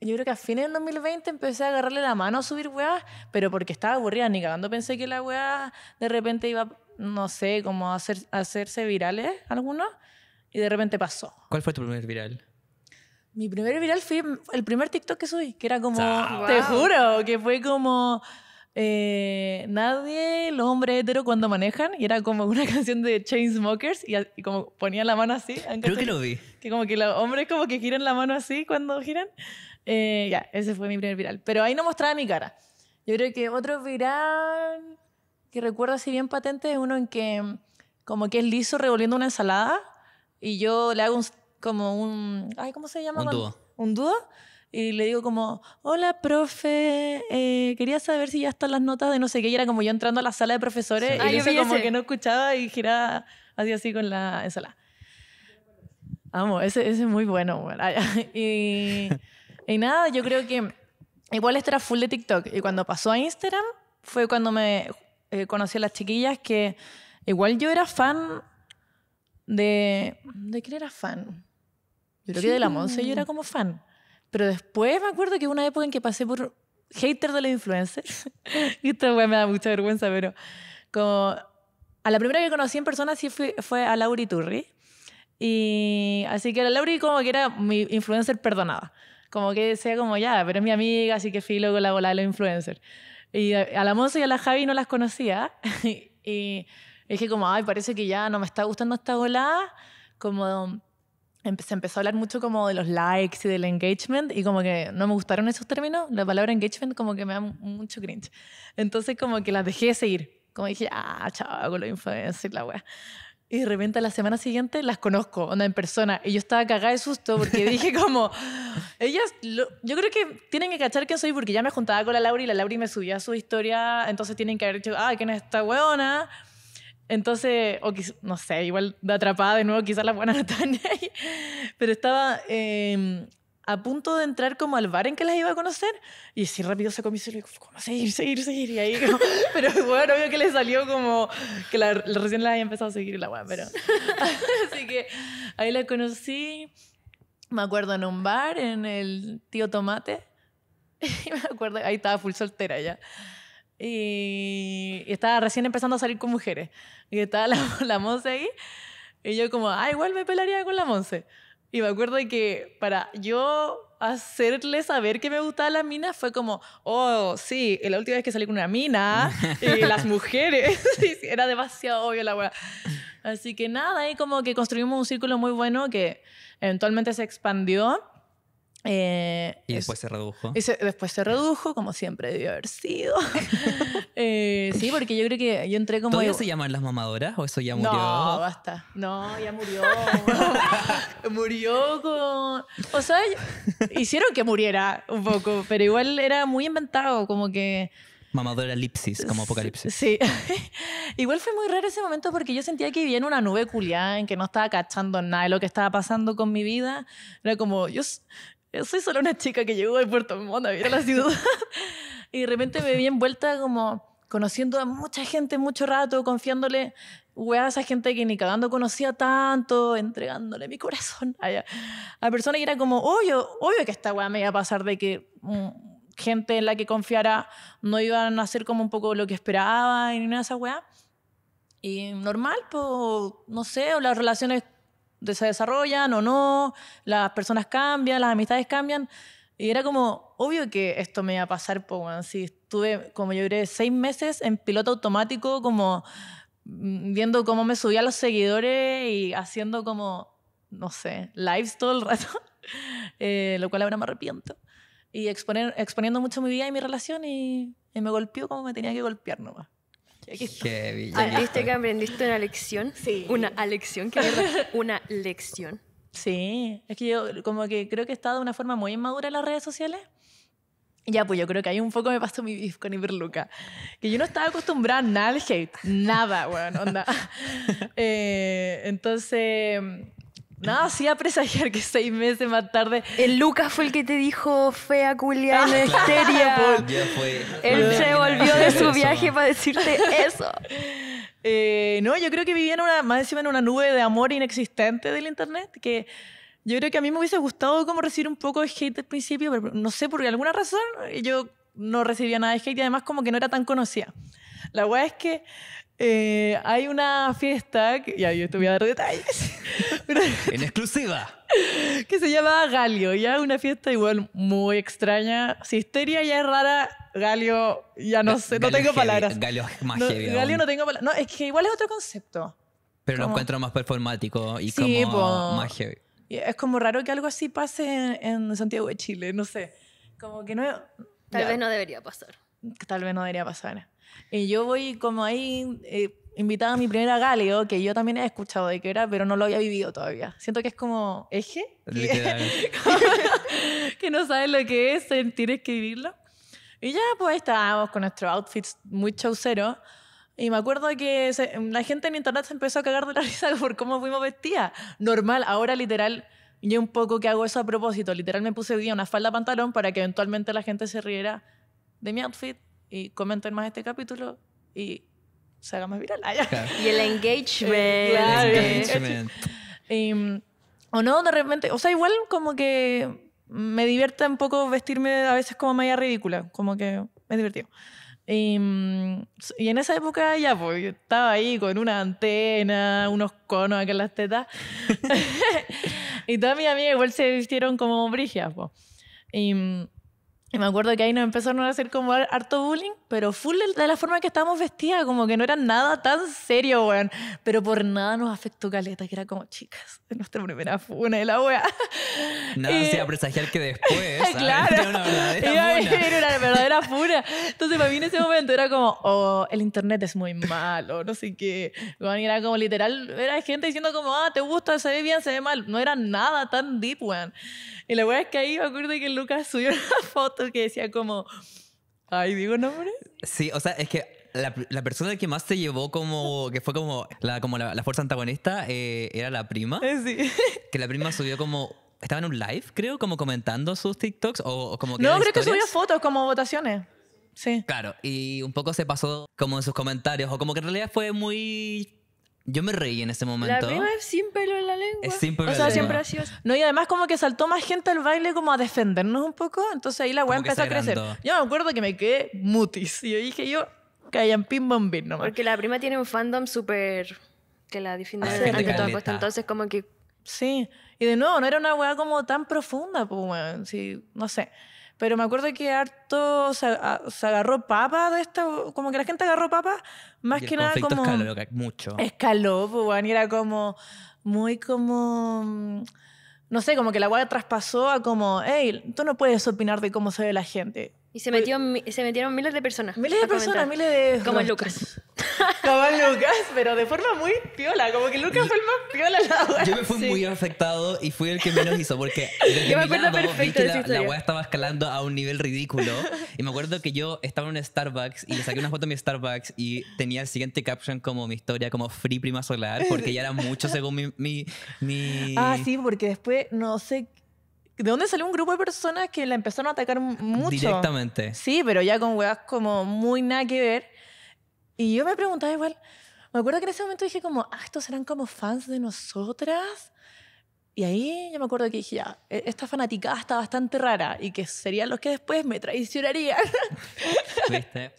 Yo creo que a fines del 2020 empecé a agarrarle la mano a subir weas, pero porque estaba aburrida, ni cagando pensé que la wea de repente iba, no sé, como a, hacerse virales algunos, y de repente pasó. ¿Cuál fue tu primer viral? Mi primer viral fue el primer TikTok que subí, que era como, te juro, que fue como eh, nadie, los hombres heteros cuando manejan, y era como una [laughs] canción de Chainsmokers, y, y como ponían la mano así. Creo que lo vi. Que como que los hombres como que giran la mano así cuando giran. Eh, ya, ese fue mi primer viral. Pero ahí no mostraba mi cara. Yo creo que otro viral que recuerdo así bien patente es uno en que mm, como que es liso revolviendo una ensalada y yo le hago como un... Ay, ¿cómo se llama? Un dúo. Un dúo y le digo como, hola, profe, eh, quería saber si ya están las notas de no sé qué. Y era como yo entrando a la sala de profesores y ah, yo como que no escuchaba y giraba así así con la sala Amo, ese, ese es muy bueno. Ah, [laughs] y, nada, yo creo que igual esto era full de TikTok. Y cuando pasó a Instagram fue cuando me eh, conocí a las chiquillas que igual yo era fan de... ¿De quién era fan? Yo creo que de la Monse yo era como fan. Pero después me acuerdo que hubo una época en que pasé por hater de los influencers. [laughs] y esto me da mucha vergüenza, pero como a la primera que conocí en persona sí fue, a Lauri Turri. Y así que la Lauri como que era mi influencer perdonada. Como que decía como, ya, pero es mi amiga, así que fui luego la bola de los influencers. Y a la Monza y a la Javi no las conocía. [laughs] y dije como, ay, parece que ya no me está gustando esta bola. Como se empezó a hablar mucho como de los likes y del engagement y como que no me gustaron esos términos, la palabra engagement como que me da mucho cringe. Entonces como que las dejé de seguir, como dije, ah, chao, con los influencers, la wea. Y de repente a la semana siguiente las conozco, onda en persona. Y yo estaba cagada de susto porque dije [laughs] como, ellas, yo creo que tienen que cachar quién soy porque ya me juntaba con la Laura y la Laura me subía su historia, entonces tienen que haber dicho, ah, ¿quién es esta weona? Entonces, o no sé, igual de atrapada de nuevo, quizás la buena [laughs] no pero estaba em, a punto de entrar como al bar en que las iba a conocer y así rápido sacó mi celular, ¿cómo seguir, seguir, seguir? Y ahí, [laughs] pero bueno, obvio que le salió como que recién la había empezado a seguir la buena, pero. [laughs] así que ahí la conocí, me acuerdo en un bar, en el Tío Tomate, y me acuerdo, ahí estaba full soltera ya. Y, estaba recién empezando a salir con mujeres. Y estaba [laughs] la, Monse ahí. Y yo como, ah, igual me pelaría con la Monse. Y me acuerdo de que para yo hacerle saber que me gustaba la mina fue como, oh, sí, la última vez que salí con una mina, y [laughs] las mujeres, [laughs] era demasiado obvio la weá. Así que nada, ahí como que construimos un círculo muy bueno que eventualmente se expandió eh, y después se redujo. después se redujo, como siempre debió haber sido. [laughs] Eh, sí, porque yo creo que yo entré como. ¿Todavía eso se llaman las mamadoras o eso ya murió? No, basta. No, ya murió. [laughs] murió con. O sea, hicieron que muriera un poco, pero igual era muy inventado, como que. Mamadora elipsis, como apocalipsis. Sí. [laughs] Igual fue muy raro ese momento porque yo sentía que vivía en una nube culiada, en que no estaba cachando nada de lo que estaba pasando con mi vida. Era como, yo, yo eh, soy solo una chica que llegó de Puerto Montt a vivir a la ciudad. [laughs] y de repente me vi envuelta como conociendo a mucha gente mucho rato, confiándole weá, a esa gente que ni cagando conocía tanto, entregándole mi corazón a, la persona. que era como, obvio, obvio que esta weá me iba a pasar de que mm, gente en la que confiara no iban a hacer como un poco lo que esperaba y nada de esa weá. Y normal, pues, no sé, o las relaciones se desarrollan o no, las personas cambian, las amistades cambian. Y era como, obvio que esto me iba a pasar, pues, estuve, como yo diré, seis meses en piloto automático, como mm, viendo cómo me subía los seguidores y haciendo como, no sé, lives todo el rato, [laughs] eh, lo cual ahora me arrepiento. Y exponiendo mucho mi vida y mi relación y, me golpeó como me tenía que golpear nomás. Qué Heavy, ¿Viste ah, que aprendiste una lección? Sí. Una lección, que Una lección. Sí, es que yo como que creo que he estado de una forma muy inmadura en las redes sociales. Ya, pues yo creo que ahí un poco me pasó mi beef con Iberluca. Que yo no estaba acostumbrada a nada al hate. Nada, weón, bueno, onda. [laughs] Eh, entonces, Nada a presagiar que seis meses más tarde. El Lucas fue el que te dijo fea culia ah, en histeria. Él se volvió de su viaje para decirte eso. [laughs] Eh, no, yo creo que vivía más encima en una nube de amor inexistente del internet, que yo creo que a mí me hubiese gustado como recibir un poco de hate al principio, pero no sé, por alguna razón yo no recibía nada de hate y además como que no era tan conocida. La weá es que eh, hay una fiesta, y ya yo te voy a dar detalles. [laughs] en exclusiva. [laughs] Que se llama Galio, ya una fiesta igual muy extraña. Si histeria ya es rara, Galio ya no sé, no tengo palabras. Galio es más no, heavy Galio no tengo palabras. No, es que igual es otro concepto. Pero lo encuentro más performático y como más heavy. Es como raro que algo así pase en, Santiago de Chile, no sé. Como que no... Tal vez no debería pasar. Tal vez no debería pasar. Y yo voy como ahí eh, invitada a mi primera galeo, que yo también he escuchado de que era, pero no lo había vivido todavía. Siento que es como eje, que [laughs] no sabes lo que es, eh, tienes que vivirlo. Y ya pues estábamos con nuestro outfits muy chaucero. Y me acuerdo que la gente en internet se empezó a cagar de la [laughs] risa por cómo fuimos vestidas. Normal, ahora literal, yo un poco que hago eso a propósito. Literal me puse hoy día una falda pantalón para que eventualmente la gente se riera de mi outfit y comenten más este capítulo y se haga más viral. Y el engagement. Eh, em, o no, de repente, o sea, igual como que me divierte un poco vestirme a veces como media ridícula, como que me divertido. Em, y, en esa época ya, pues, estaba ahí con una antena, unos conos aquí en las tetas. [laughs] [laughs] y todas mis amigas igual se vistieron como brigias, pues. Y, em, y me acuerdo que ahí nos empezaron a hacer como harto bullying, pero full de la forma que estábamos vestidas, como que no era nada tan serio, weón. Pero por nada nos afectó caleta, que era como, chicas, de nuestra primera funa de la weá. Nada, no, presagiar que después. claro. [laughs] era una verdadera iba a una verdadera funa. Entonces, para mí en ese momento era como, oh, el internet es muy malo, no sé qué. era como literal, era gente diciendo como, ah, te gusta, se ve bien, se ve mal. No era nada tan deep, weón. Y la weá es que ahí me acuerdo que Lucas subió una foto que decía como, ay, digo nombre. Sí, o sea, es que la, la, persona que más se llevó como, que fue como la, como la, fuerza antagonista, eh, era la prima. Eh, sí. Que la prima subió como, estaba en un live, creo, como comentando sus TikToks o, como No, creo que subió fotos como votaciones. Sí. Claro, y un poco se pasó como en sus comentarios, o como que en realidad fue muy yo me reí en ese momento. La prima es sin pelo en la lengua. Es sin pelo o sea, siempre ha sido No, y además como que saltó más gente al baile como a defendernos un poco. Entonces ahí la weá empezó a crecer. Yo me acuerdo que me quedé mutis. Y yo dije yo, callan pim bombín nomás. Porque la prima tiene un fandom súper... Que la defiende de ah, todo Entonces como que... Sí. Y de nuevo, no era una weá como tan profunda, pues, sí, no sé. Pero me acuerdo que harto se, agarró papa de esto, como que la gente agarró papa, más que nada como... Escaló, mucho. Escaló, pues, y era como muy como mm, no sé, como que la guada traspasó a como, hey, tú no puedes opinar de cómo se ve la gente. Y se, pues metió, se metieron miles de personas. Miles de personas, miles de... Como es Lucas. [laughs] Como Lucas, pero de forma muy piola. Como que Lucas fue el más piola la Yo me fui muy afectado y fui el que menos hizo porque [laughs] yo me acuerdo que la, estaba escalando a un nivel ridículo. Y me acuerdo que yo estaba en un Starbucks y le saqué una foto de mi Starbucks y tenía el siguiente caption como mi historia, como Free Prima Solar, porque ya era mucho según mi... mi, mi... Ah, sí, porque después no sé ¿De dónde salió un grupo de personas que la empezaron a atacar mucho? Directamente. Sí, pero ya con weas como muy nada que ver. Y yo me preguntaba igual, me acuerdo que en ese momento dije como, ah, estos serán como fans de nosotras. Y ahí yo me acuerdo que dije, ya, e-, esta fanaticada está bastante rara y que serían los que después me traicionarían. [laughs] ¿Viste?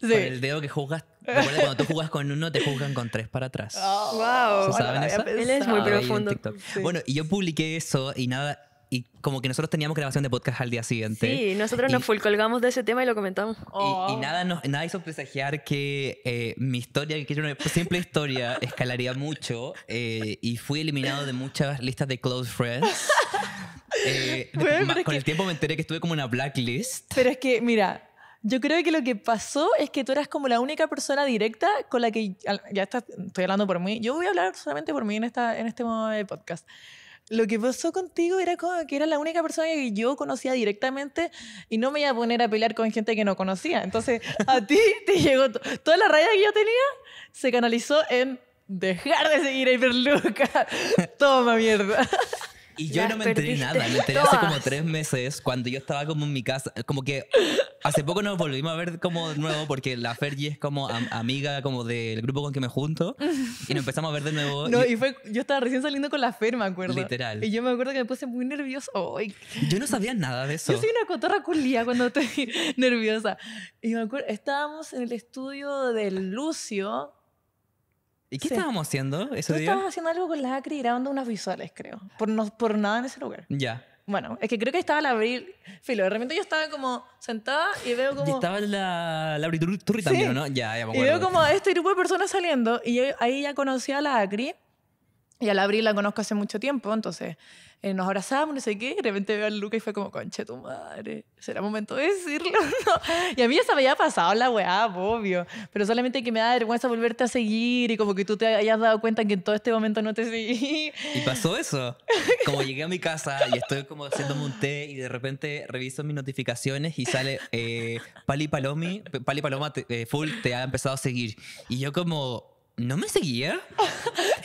Sí. el dedo que juzgas. Recuerda cuando tú jugas con uno, te juzgan con tres para atrás. Oh, wow. saben Él es muy profundo. Bueno, y yo publiqué eso y nada, y como que nosotros teníamos grabación de podcast al día siguiente. Sí, nosotros nos fulcolgamos colgamos de ese tema y lo comentamos. Y, y oh. nada, nada hizo presagiar que eh, mi historia, que era una simple historia, [laughs] escalaría mucho eh, y fui eliminado de muchas listas de close friends. [laughs] Eh, con el tiempo me enteré que estuve como en una blacklist. Pero es que, mira, yo creo que lo que pasó es que tú eras como la única persona directa con la que, ya está, estoy hablando por mí, yo voy a hablar solamente por mí en, esta, en este modo de podcast lo que pasó contigo era que era la única persona que yo conocía directamente y no me iba a poner a pelear con gente que no conocía. Entonces, a [laughs] ti te llegó toda la raya que yo tenía, se canalizó en dejar de seguir a Hiperluca [laughs] Toma mierda. Y yo no me enteré nada, me enteré hace como tres meses cuando yo estaba como en mi casa, como que hace poco nos volvimos a ver como de nuevo porque la Fergie es como amiga como del grupo con que me junto y nos empezamos a ver de nuevo. No, y, fue, yo estaba recién saliendo con la Fer, me acuerdo. Literal. Y yo me acuerdo que me puse muy nervioso. hoy yo no sabía nada de eso. Yo soy una cotorra culía cuando estoy [laughs] nerviosa. Y me acuerdo, estábamos en el estudio del Lucio ¿Y qué estábamos haciendo ese Tú haciendo algo con la Acri grabando unas visuales, creo. Por, no, por nada en ese lugar. Ya. Bueno, es que creo que estaba la Abril. Filo, de repente yo estaba como sentada y veo como. Y estaba la, la Abril Turri también, ¿no? Ya, ya me Y veo como a este grupo de personas saliendo y ahí ya conocía a la Acri. Y al la Abril la conozco hace mucho tiempo, entonces eh, nos abrazamos, no sé qué, y de repente veo a Luca y fue como, conche tu madre, ¿será momento de decirlo? [laughs] Y a mí ya se me había pasado la weá, obvio, pero solamente que me da vergüenza volverte a seguir y como que tú te hayas dado cuenta que en todo este momento no te seguí. Y pasó eso, como llegué a mi casa y estoy como haciéndome un té y de repente reviso mis notificaciones y sale eh, Pali Palomi, Pali Paloma eh, Full te ha empezado a seguir. Y yo como, ¿no me seguía?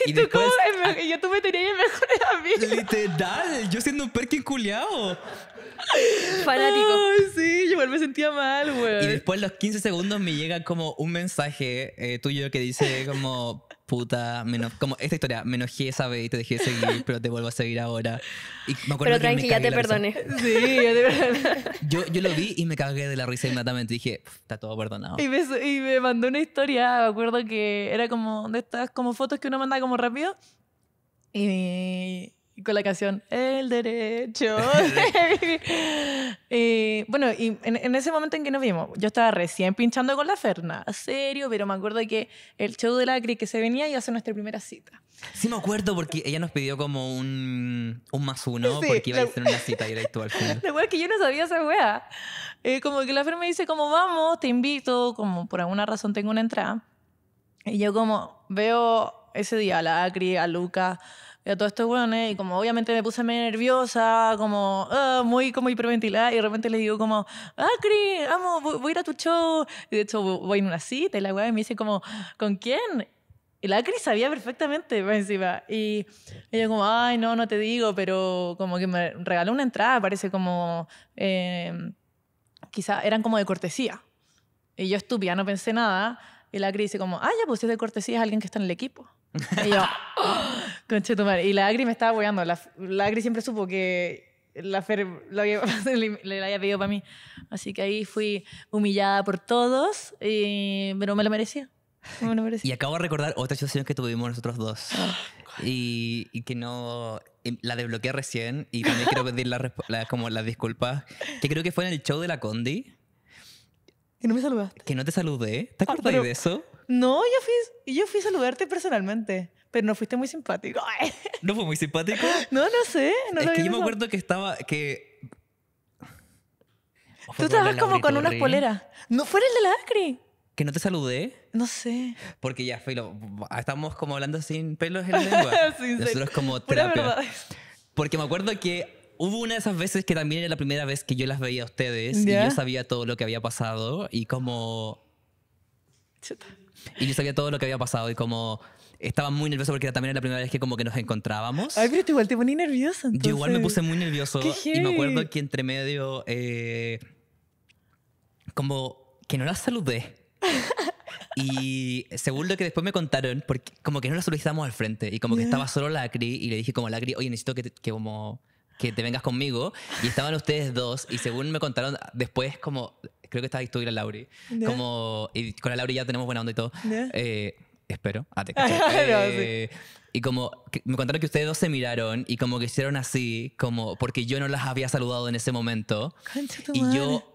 [laughs] Y, tú después, ah, yo tú me tenías el mejor [laughs] amigos Literal, yo siendo un perkin culiao. Fanático. Ay, sí, yo me sentía mal, güey. Y después los 15 segundos me llega como un mensaje eh, tuyo que dice como puta, menos, como esta historia, me enojé esa vez y te dejé seguir, pero te vuelvo a seguir ahora. pero ya te perdoné. [laughs] Sí, ya te perdoné. Yo, lo vi y me cagué de la risa inmediatamente. Dije, está todo perdonado. Y me, y me mandó una historia, me acuerdo que era como de estas como fotos que uno manda como rápido. Y y con la canción El Derecho. [laughs] [laughs] bueno, y en, ese momento en que nos vimos, yo estaba recién pinchando con la Ferna, serio, pero me acuerdo que el show de la que se venía iba a ser nuestra primera cita. Sí, me acuerdo porque ella nos pidió como un, un más uno porque iba a ser una cita directo al al final. [laughs] que yo no sabía esa wea. Eh, como que la Ferna me dice, como vamos, te invito, como por alguna razón tengo una entrada. Y yo como veo ese día a la Acri, a Luca, a esto estos ¿eh? y como obviamente me puse medio nerviosa, como ah, muy como hiperventilada y de repente le digo como, ah, vamos, voy, a ir a tu show. Y de hecho voy en una cita y la weá me dice como, ¿con quién? Y la sabía perfectamente encima. Y ella como, ay, no, no te digo, pero como que me regaló una entrada, parece como, eh, quizá eran como de cortesía. Y yo estúpida, no pensé nada. Y la Cris dice como, ¡Ay! Ah, ya, pues es de cortesía, es alguien que está en el equipo. Y yo, [laughs] Y la Agri me estaba apoyando. La, Agri siempre supo que la Fer había, [laughs] le, había pedido para mí. Así que ahí fui humillada por todos, y, pero me lo merecía. Me lo merecía. Y acabo de recordar otra situación que tuvimos nosotros dos. Ah. y, que no em, la desbloqueé recién y también quiero pedir la, como las disculpas, que creo que fue en el show de la Condi. Que no me saludaste. Que no te saludé. ¿Te ah, acuerdas de eso? No, yo fui, yo fui a saludarte personalmente. Pero no fuiste muy simpático. [laughs] ¿No fue muy simpático? No, no sé. es que yo me acuerdo que estaba, que... Tú estabas como con unas poleras. ¿No fue el de la Acri? ¿Que no te saludé? No sé. Porque ya, Filo, estamos como hablando sin pelos en la [laughs] lengua. Nosotros como terapia. Porque me acuerdo que hubo una de esas veces que también era la primera vez que yo las veía a ustedes y yo sabía todo lo que había pasado y como... Y yo sabía todo lo que había pasado y como estaba muy nervioso porque era también la primera vez que como que nos encontrábamos. Ay, pero tú igual te poní nervioso Yo igual me puse muy nervioso y me acuerdo que entre medio, eh, como que no la saludé. Y según lo que después me contaron, porque como que no la solicitamos al frente y como que estaba solo Lacri y le dije como Lacri, oye, necesito que, como que te vengas conmigo. Y estaban ustedes dos y según me contaron después como, creo que estaba tú y la Lauri, como, y con la Lauri ya tenemos buena onda y todo. Eh, espero. Ah, te [laughs] eh, Y como me contaron que ustedes dos se miraron y como que hicieron así, como porque yo no las había saludado en ese momento. Y yo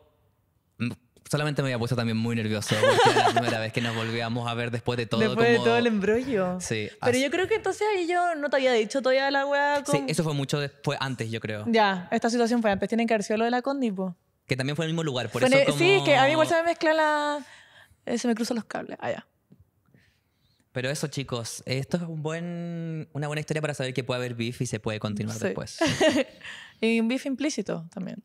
solamente me había puesto también muy nervioso porque era la primera vez que nos volvíamos a ver después de todo. Después de todo el embrollo. Sí. Pero yo creo que entonces ahí yo no te había dicho todavía la weá. Sí, eso fue mucho después, antes yo creo. Ya, esta situación fue antes. Tienen que haber sido lo de la condipo. Que también fue en el mismo lugar, por eso Sí, que a mí igual se me mezcla la... Eh, se me cruzan los cables. Allá. Ah, pero eso, chicos, esto es un buen, una buena historia para saber que puede haber beef y se puede continuar después. [laughs] y un beef implícito también.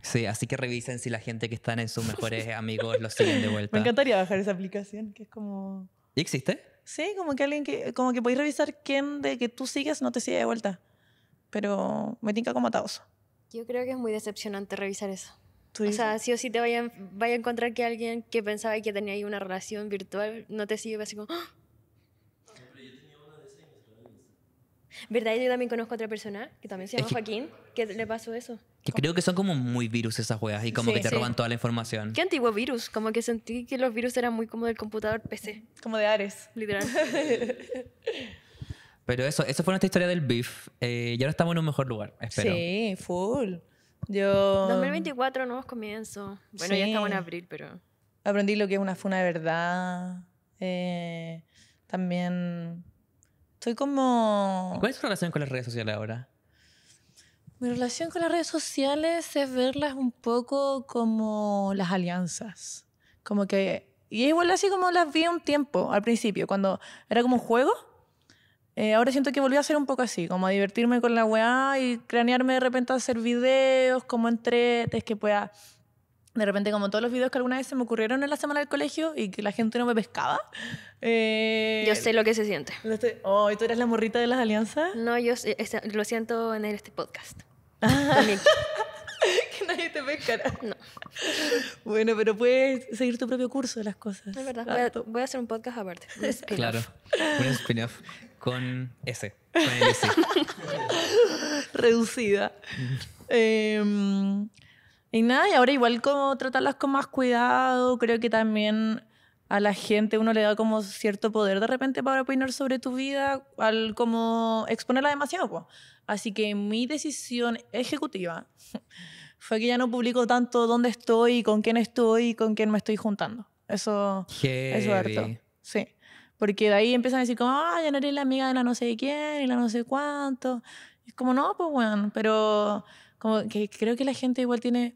Sí, así que revisen si la gente que están en sus mejores [laughs] amigos los siguen de vuelta. Me encantaría bajar esa aplicación, que es como... ¿Y existe? Sí, como que alguien que, como que podéis revisar quién de que tú sigues no te sigue de vuelta. Pero me tinca como Taos. Yo creo que es muy decepcionante revisar eso. O sea, sí o sí te vayan, vaya a encontrar que alguien que pensaba que tenía ahí una relación virtual no te sigue, así como, ¡Ah! ¿Verdad? Yo también conozco a otra persona que también se llama Joaquín, que le pasó eso. creo que son como muy virus esas juegas y como que te roban toda la información. Qué antiguo virus, como que sentí que los virus eran muy como del computador PC. Como de Ares. Literal. [laughs] Pero eso, eso fue nuestra historia del beef. Eh, y ahora estamos en un mejor lugar, espero. Sí, full. Yo... 2024, nuevos comienzos. Bueno, ya estamos en abril, pero... Aprendí lo que es una funa de verdad. Eh, también Estoy como... ¿Cuál es tu relación con las redes sociales ahora? Mi relación con las redes sociales es verlas un poco como las alianzas. Como que... Y es igual así como las vi un tiempo al principio, cuando era como un juego. Eh, ahora siento que volví a ser un poco así, como a divertirme con la weá y cranearme de repente a hacer videos, como entretes que pueda de repente como todos los videos que alguna vez se me ocurrieron en la semana del colegio y que la gente no me pescaba. Eh, yo sé lo que se siente. oh, ¿y ¿tú eres la morrita de las alianzas? No, yo este, lo siento en este podcast. [laughs] que nadie te pescara. No. Bueno, pero puedes seguir tu propio curso de las cosas. Es verdad. Voy a, hacer un podcast aparte. claro. Un spin-off con S [laughs] Reducida. eh, y nada, y ahora igual como tratarlas con más cuidado, creo que también a la gente uno le da como cierto poder de repente para opinar sobre tu vida al como exponerla demasiado. pues Así que mi decisión ejecutiva [laughs] fue que ya no publico tanto dónde estoy, con quién estoy, con quién me estoy juntando. Eso, es cierto Sí. Porque de ahí empiezan a decir como, ah, ya no eres la amiga de la no sé quién y la no sé cuánto. es como, no, pues bueno, pero como que creo que la gente igual tiene...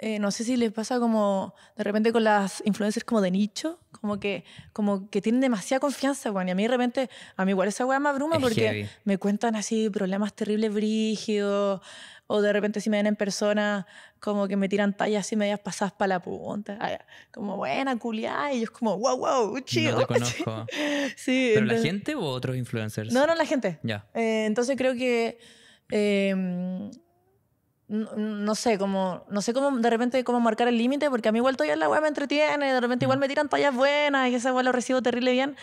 Eh, no sé si les pasa como de repente con las influencers como de nicho, como que, como que tienen demasiada confianza, bueno, y a mí de repente, a mí igual esa weá me abruma porque me cuentan así problemas terribles, brígidos, o de repente si me ven en persona, como que me tiran tallas así medias pasadas para la punta, ah, como buena, culiá, y ellos como, wow, wow, chido. No te [laughs] conozco. sí, ¿Pero la gente o otros influencers? No, no, la gente. Ya. Eh, entonces creo que Em, no, sé, cómo no sé cómo de repente cómo marcar el límite, porque a mí igual todavía la web me entretiene, de repente igual mm. me tiran tallas buenas y esa web lo recibo terrible bien,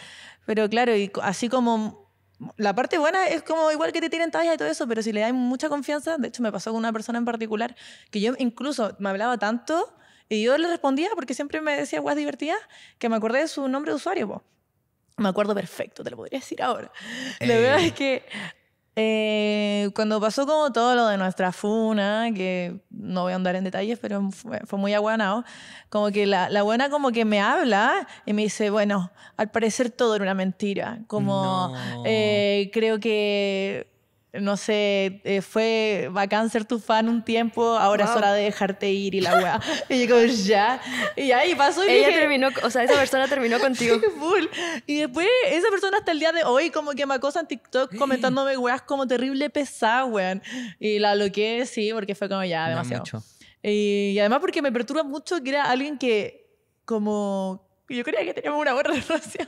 pero claro, y así como la parte buena es como igual que te tiren tallas y todo eso, pero si le das mucha confianza, de hecho me pasó con una persona en particular, que yo incluso me hablaba tanto y yo le respondía porque siempre me decía guas divertidas, que me acordé de su nombre de usuario. Me acuerdo perfecto, te lo podría decir ahora. La verdad eh. es que eh, cuando pasó como todo lo de nuestra funa, que no voy a andar en detalles, pero fue, muy aguanado, como que la, buena como que me habla y me dice, bueno, al parecer todo era una mentira, como eh, creo que no sé, eh, fue bacán ser tu fan un tiempo, ahora es hora de dejarte ir y la weá. [laughs] y yo como, ya. Y ahí pasó y Ella terminó, o sea, esa persona terminó contigo. [laughs] Full. Y después, esa persona hasta el día de hoy como que me acosa en TikTok comentándome weas como terrible pesada, weón. Y la bloqueé, sí, porque fue como ya, demasiado. y además porque me perturba mucho que era alguien que como yo creía que teníamos una buena [laughs] relación.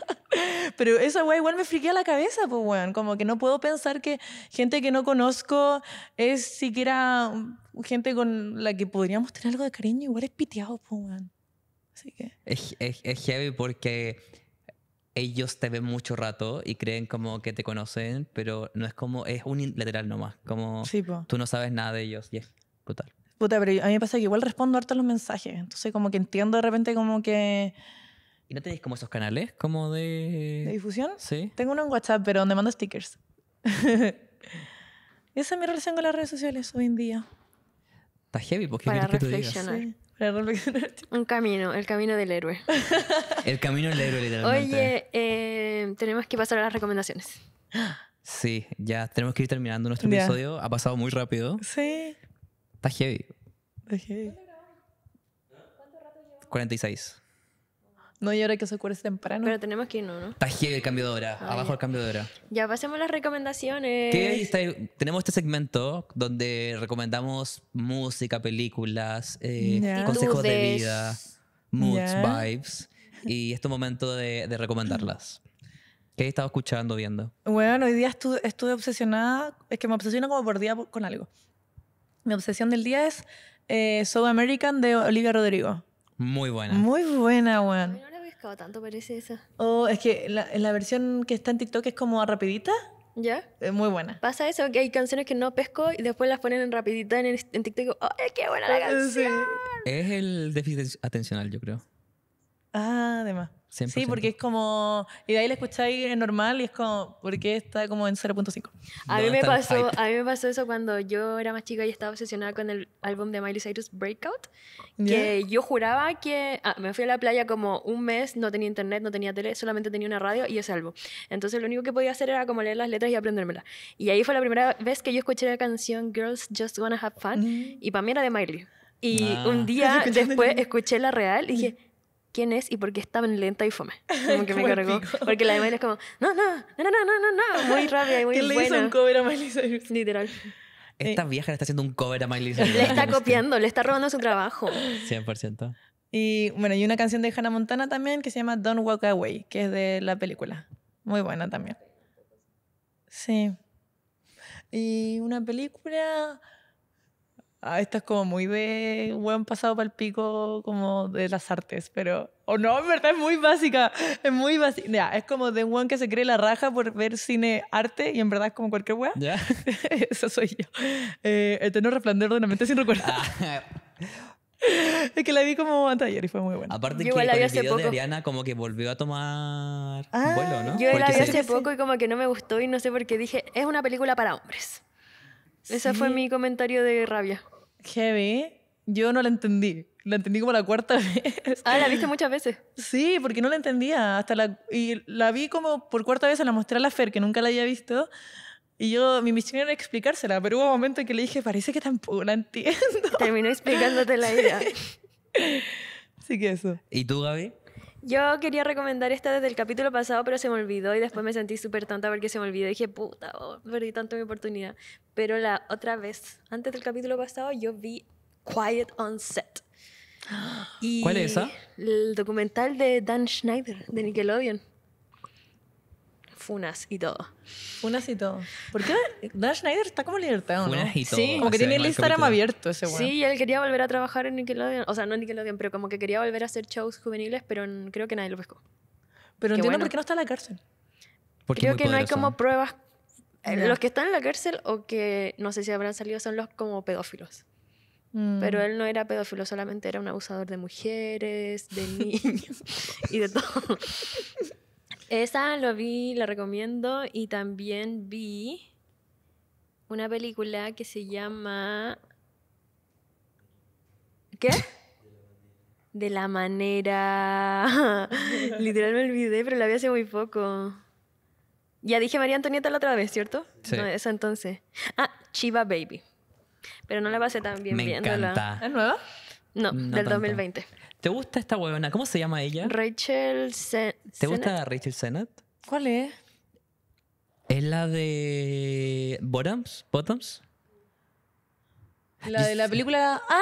Pero esa weá igual me friqué a la cabeza, pues weón. Como que no puedo pensar que gente que no conozco es siquiera gente con la que podríamos tener algo de cariño. Igual es piteado, pues weón. Así que. Es, heavy porque ellos te ven mucho rato y creen como que te conocen, pero no es como. Es un literal nomás. Como. tú no sabes nada de ellos y es brutal. Puta, pero a mí me pasa que igual respondo harto a los mensajes. Entonces, como que entiendo de repente como que. ¿Y no tenéis como esos canales como de... ¿De difusión? Sí. Tengo uno en WhatsApp, pero donde mando stickers. [laughs] Esa es mi relación con las redes sociales hoy en día. Está heavy, porque pues, Para que tú digas? Sí, para reflexionar. [laughs] Un camino, el camino del héroe. [laughs] el camino del héroe, literalmente. Oye, eh, tenemos que pasar a las recomendaciones. Sí, ya tenemos que ir terminando nuestro episodio. Ha pasado muy rápido. Sí. Está heavy. Está heavy. ¿Cuánto rato llevamos? 46. No, y ahora que se ocurre temprano. Pero tenemos que irnos, ¿no? Está el cambio de hora. Ah, Abajo el cambio de hora. Ya pasemos las recomendaciones. ¿Qué está, tenemos este segmento donde recomendamos música, películas, eh, consejos de vida, moods, vibes. Y este momento de, recomendarlas. ¿Qué he estado escuchando, viendo? Bueno, hoy día estuve, obsesionada. Es que me obsesiono como por día con algo. Mi obsesión del día es eh, American de Olivia Rodrigo. Muy buena. Muy buena, weón. No la he pescado tanto, parece esa. Oh, es que la, la versión que está en TikTok es como rapidita. ¿Ya? Es muy buena. Pasa eso, que hay canciones que no pesco y después las ponen en rapidita en, en TikTok. ¡Oh, qué buena la [laughs] canción! Es el déficit atencional, yo creo. Ah, además. Sí, porque es como. Y de ahí la escucháis normal y es como. Porque está como en 0.5. A, mí me pasó, a mí me pasó eso cuando yo era más chica y estaba obsesionada con el álbum de Miley Cyrus Breakout. Que yo juraba que. Ah, me fui a la playa como un mes, no tenía internet, no tenía tele, solamente tenía una radio y ese álbum. Entonces lo único que podía hacer era como leer las letras y aprendérmela. Y ahí fue la primera vez que yo escuché la canción Girls Just Wanna Have Fun. Mm. Y para mí era de Miley. Y ah. un día [laughs] después escuché la real y dije quién es y por qué es tan lenta y fome. [laughs] Como que me cargó. Porque la de Miley es como, no, no, no, no, no, no, no, muy rápida y muy buena. [laughs] le hizo un cover a Miley Cyrus? Literal. Esta eh. vieja le está haciendo un cover a Miley Cyrus. Le está copiando, le está robando su trabajo. 100%. Y bueno, y una canción de Hannah Montana también que se llama Don't Walk Away, que es de la película. Muy buena también. Sí. Y una película. Ah, esta es como muy de buen pasado para el pico, como de las artes, pero. O no, en verdad es muy básica. Es muy básica. es como de un que se cree la raja por ver cine arte y en verdad es como cualquier weá. Ya. [laughs] Eso soy yo. Eh, tenor resplandor de una mente sin recordar. Ah. [laughs] Es que la vi como ayer y fue muy buena. Aparte que el video poco. de Ariana como que volvió a tomar ah, vuelo, ¿no? Yo la vi hace poco y como que no me gustó y no sé por qué dije, es una película para hombres. Ese fue mi comentario de rabia. Heavy. Yo no la entendí. La entendí como la cuarta [laughs] vez. Ah, la viste muchas veces. Sí, porque no la entendía. Hasta la, y la vi como por cuarta vez, se la mostré a la Fer, que nunca la había visto. Y yo, mi misión era explicársela, pero hubo un momento en que le dije, parece que tampoco la entiendo. Terminó explicándote la idea. Así [laughs] que eso. ¿Y tú, Gaby? Yo quería recomendar esta desde el capítulo pasado, pero se me olvidó y después me sentí súper tonta porque se me olvidó y dije, puta, oh, perdí tanto mi oportunidad. Pero la otra vez, antes del capítulo pasado, yo vi Quiet on Set. ¿Cuál es esa? El documental de Dan Schneider, de Nickelodeon funas y todo. Funas y todo. ¿Por qué Dan Schneider está como libertado, no? y todo. Sí, como que tiene el Instagram abierto ese weón. Sí, él quería volver a trabajar en Nickelodeon. O sea, no en Nickelodeon, pero como que quería volver a hacer shows juveniles, pero creo que nadie lo pescó. Pero entiendo por qué no está en la cárcel. Porque creo que no hay como pruebas. Eh, los que están en la cárcel o que no sé si habrán salido son los como pedófilos. Mm. Pero él no era pedófilo, solamente era un abusador de mujeres, de niños [laughs] y de todo. Esa lo vi, la recomiendo. Y también vi una película que se llama. ¿Qué? De la manera. [laughs] Literal me olvidé, pero la vi hace muy poco. Ya dije María Antonieta la otra vez, ¿cierto? No, esa entonces. Ah, Chiva Baby. Pero no la pasé tan bien viéndola. ¿Es nueva? No, del 2020. ¿Te gusta esta huevona? ¿Cómo se llama ella? Rachel Sennett. ¿Te gusta Rachel Sennett? ¿Cuál es? Es la de Bottoms, Bottoms. La de la película. ¡Ah!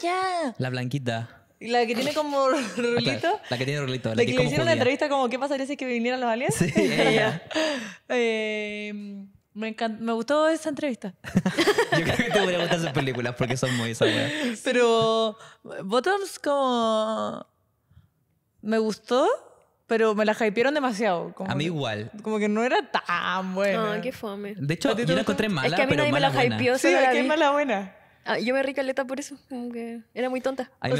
Ya. La blanquita. La que tiene como [laughs] rulito. La que tiene rulito. La, que, le hicieron una entrevista como, ¿qué pasaría si que vinieran los aliens? Sí, [laughs] ella. [laughs] eh, me, me gustó esa entrevista. [laughs] Yo creo que te a gustar sus películas porque son muy sabias. Pero Bottoms como... Me gustó, pero me la hypearon demasiado. a mí igual. Como que no era tan buena. No, ah, qué fome. De hecho, yo la encontré mala, Es pero nadie me la Sí, es que es mala buena. Ah, yo me ricaleta por eso, como que era muy tonta. A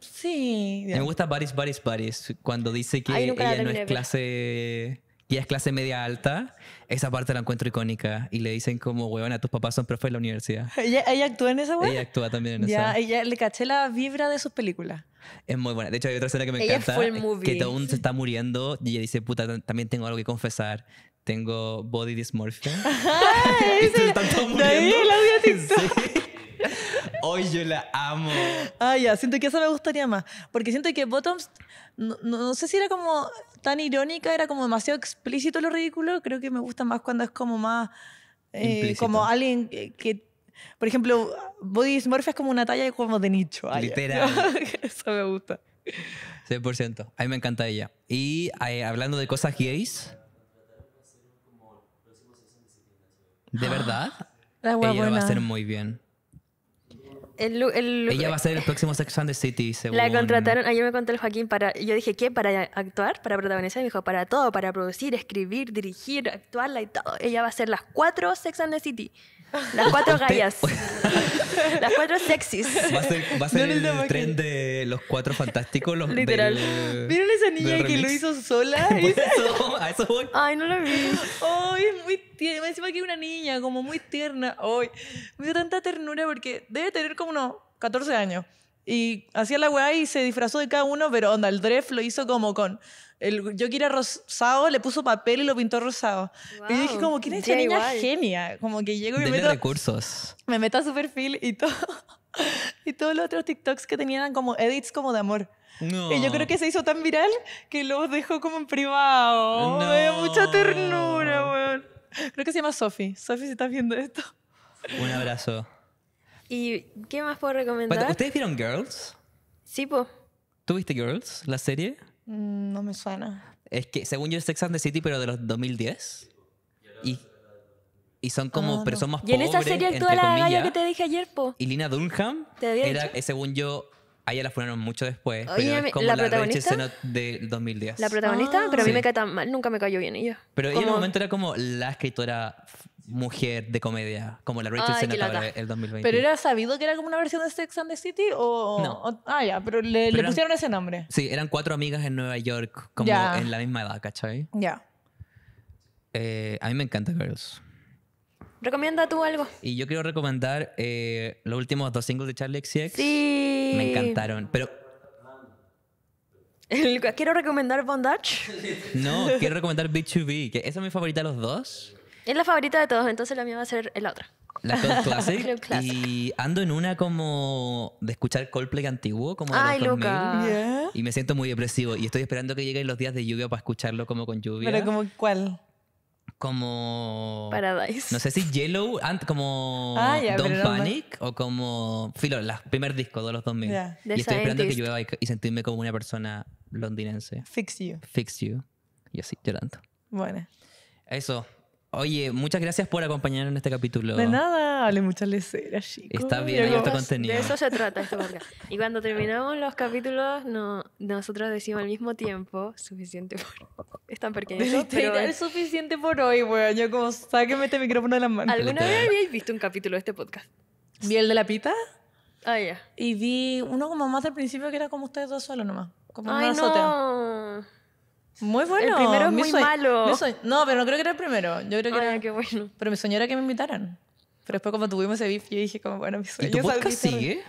sí. Me gusta Baris, Baris, Baris, cuando dice que ella no es clase y es clase media alta, esa parte la encuentro icónica. Y le dicen como, weón, a tus papás son profes de la universidad. ¿Ella, ella actúa en esa, weón? Ella actúa también en ya, esa. Ella, le caché la vibra de sus películas. Es muy buena. De hecho, hay otra escena que me ella encanta. Fue movie. Que Dawn se está muriendo y ella dice, puta, también tengo algo que confesar. Tengo body dysmorphia. Ajá, [laughs] ah, [laughs] y se están todos muriendo. [laughs] Sí. Hoy yo la amo. Ah, ya, siento que esa me gustaría más. Porque siento que Bottoms, no, sé si era como tan irónica, era como demasiado explícito lo ridículo. Creo que me gusta más cuando es como más. Eh, como alguien que, Por ejemplo, Body Smurf es como una talla de como de nicho. Literal. [laughs] eso me gusta. 100%. A mí me encanta ella. Y eh, hablando de cosas gays. ¿De ah. verdad? La ella va a hacer muy bien. Ella va a ser el [laughs] próximo Sex and the City, según... La contrataron, ayer me contó el Joaquín, para, yo dije, ¿qué? ¿Para actuar? ¿Para protagonizar? Y me dijo, para todo, para producir, escribir, dirigir, actuarla y todo. Ella va a ser las cuatro Sex and the City. Las cuatro gallas. [laughs] Las cuatro sexys. Va a ser, el tren de los cuatro fantásticos. Los Literal. miren esa niña que lo hizo sola? [laughs] Pues a eso voy. Ay, no la vi. Ay, es muy tierna. Encima que es una niña, como muy tierna. Ay, me dio tanta ternura porque debe tener como unos 14 años. Y hacía la weá y se disfrazó de cada uno, pero onda, el Dref lo hizo como con. El, yo quiero rosado, le puso papel y lo pintó rosado. Y dije, como, ¿quién es esa niña genia? Como que llego y me meto. recursos. Me meto a su perfil y todo. [laughs] y todos los otros TikToks que tenían como edits como de amor. Y yo creo que se hizo tan viral que los dejó como en privado. mucha ternura, weón. Creo que se llama Sofi. Sofi, si estás viendo esto. Un abrazo. ¿Y qué más puedo recomendar? ¿Ustedes vieron Girls? Sí, po. ¿Tú viste Girls, la serie? Mm, no me suena. Es que, según yo, es Sex and the City, pero de los 2010. Y, y son como, pero ah, no. son más Y en esa serie actúa la galla que te dije ayer, po. Y Lina Dunham Te era, eh, según yo, a ella la fueron mucho después, pero es como la, la protagonista de 2010. La protagonista, ah. pero a mí me cae tan mal, nunca me cayó bien ella. Pero en un momento era como la escritora mujer de comedia, como la Rachel Ay, del 2020. ¿Pero era sabido que era como una versión de Sex and the City? O, no. ah, ya, pero le, pusieron ese nombre. Sí, eran cuatro amigas en Nueva York, como en la misma edad, ¿cachai? Ya. Eh, a mí me encanta Carlos. Recomienda tú algo. Y yo quiero recomendar eh, los últimos dos singles de Charlie XCX. Sí. Me encantaron. Pero. [laughs] quiero recomendar Bondage. No, [laughs] quiero recomendar B2B, que esa es mi favorita de los dos. Es la favorita de todos, entonces la mía va a ser la otra. La Cold [laughs] Y ando en una como de escuchar Coldplay antiguo, como de Ay, los 2000. Y me siento muy depresivo. Y estoy esperando que lleguen los días de lluvia para escucharlo como con lluvia. ¿Pero como cuál? como. Paradise. No sé si Yellow, como ah, Don't Panic o como. Filo, el primer disco de los 2000. Y estoy esperando que llueva y, sentirme como una persona londinense. Fix You. Fix You. Y así, llorando. Bueno. Eso. Oye, muchas gracias por acompañarnos en este capítulo. De nada, hable muchas leceras, chicos. Está bien, hay otro contenido. De eso se trata este podcast. Y cuando terminamos los capítulos, no, nosotros decimos al mismo tiempo, suficiente por... Es tan pequeño. pero es suficiente por hoy, weón. Yo como, sáqueme este micrófono de las manos. ¿Alguna vez habéis visto un capítulo de este podcast? ¿Vi el de la pita? Ah, ya. Y vi uno como más al principio que era como ustedes dos solos nomás. Como Ay, no. Muy bueno. El primero es muy malo. No, pero no creo que era el primero. Yo creo que Ay, ah, era... qué bueno. Pero mi sueño era que me invitaran. Pero después como tuvimos ese beef, yo dije como, bueno, mi sueño... ¿Y tu podcast sigue?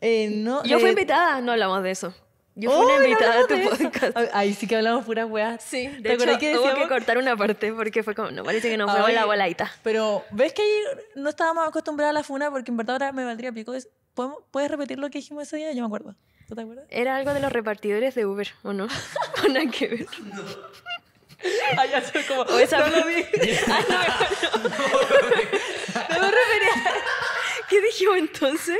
Eh, no, yo fui eh, invitada, no hablamos de eso. Yo fui oh, una invitada a tu podcast. Ahí sí que hablamos puras weas. Sí, de ¿Te hecho, que decir que cortar una parte porque fue como, no, parece que no fue la bolaita. Pero, ¿ves que ahí no estábamos acostumbrados a la funa? Porque en verdad ahora me valdría pico. ¿Puedes repetir lo que dijimos ese día? Yo me acuerdo. ¿Tú te acuerdas? Era algo de los repartidores de Uber, ¿o no? ¿O [laughs] nada que ver? No. Ay, ya soy como, o esa... no lo vi. [laughs] no, no. No, [laughs] ¿Qué dijimos entonces?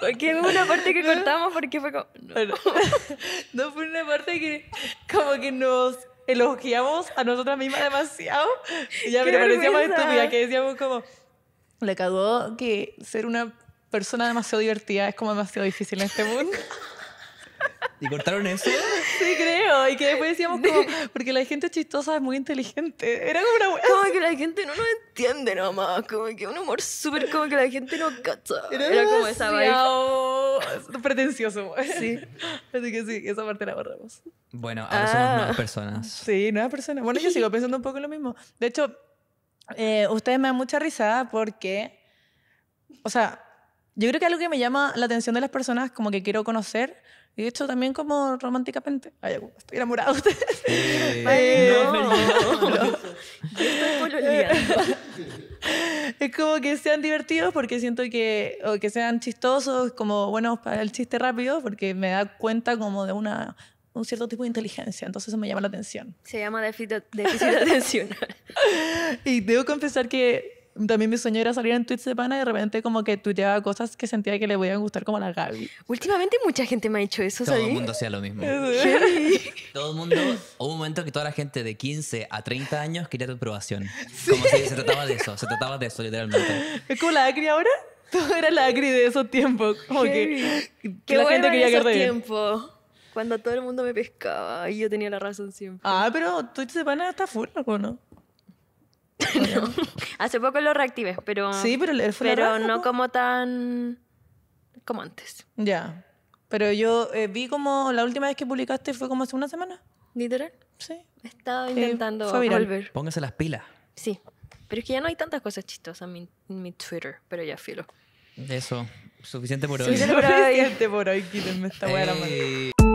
Porque hubo una parte que cortamos porque fue como... No. no fue una parte que como que nos elogiamos a nosotras mismas demasiado y ya me parecía más estúpida que decíamos como... Le acabó que ser una persona demasiado divertida es como demasiado difícil en este mundo. ¿Y cortaron eso? Sí, creo. Y que después decíamos como, porque la gente chistosa es muy inteligente. Era como una Como que la gente no nos entiende nomás. Como que un humor súper como que la gente no cacha. Era, como esa vaina. pretencioso. Sí. Así que sí, esa parte la borramos. Bueno, ahora somos ah. nuevas personas. Sí, nuevas personas. Bueno, yo sigo pensando un poco en lo mismo. De hecho, eh, ustedes me dan mucha risa porque, o sea, yo creo que algo que me llama la atención de las personas como que quiero conocer y de hecho también como románticamente ay, estoy enamorado de ustedes [laughs] no, no, no, es como que sean divertidos porque siento que o que sean chistosos como bueno para el chiste rápido porque me da cuenta como de una un cierto tipo de inteligencia, entonces eso me llama la atención. Se llama déficit de atención. [laughs] y debo confesar que también mi sueño era salir en tweets de pana y de repente como que tuiteaba cosas que sentía que le podían gustar como a la Gaby. Últimamente mucha gente me ha hecho eso. Todo el mundo hacía lo mismo. [laughs] Todo el mundo, hubo un momento que toda la gente de 15 a 30 años quería tu aprobación. Como si se trataba de eso, se trataba de eso literalmente. ¿Es como la acri ahora? [laughs] Todo era la acri de esos tiempos. Como que, que la gente quería esos que Cuando todo el mundo me pescaba y yo tenía la razón siempre. Ah, pero tweets de pana está full, ¿no? [laughs] [laughs] Hace poco lo reactivé, pero. Sí, pero Pero no como tan. como antes. Ya. Pero yo eh, vi como la última vez que publicaste fue como hace una semana. ¿Literal? Sí. He estado eh, intentando volver. Póngase las pilas. Sí. Pero es que ya no hay tantas cosas chistosas en mi, Twitter, pero ya filo. Eso. Suficiente por [laughs] hoy. Suficiente por hoy. Suficiente por hoy, esta hueá la mano.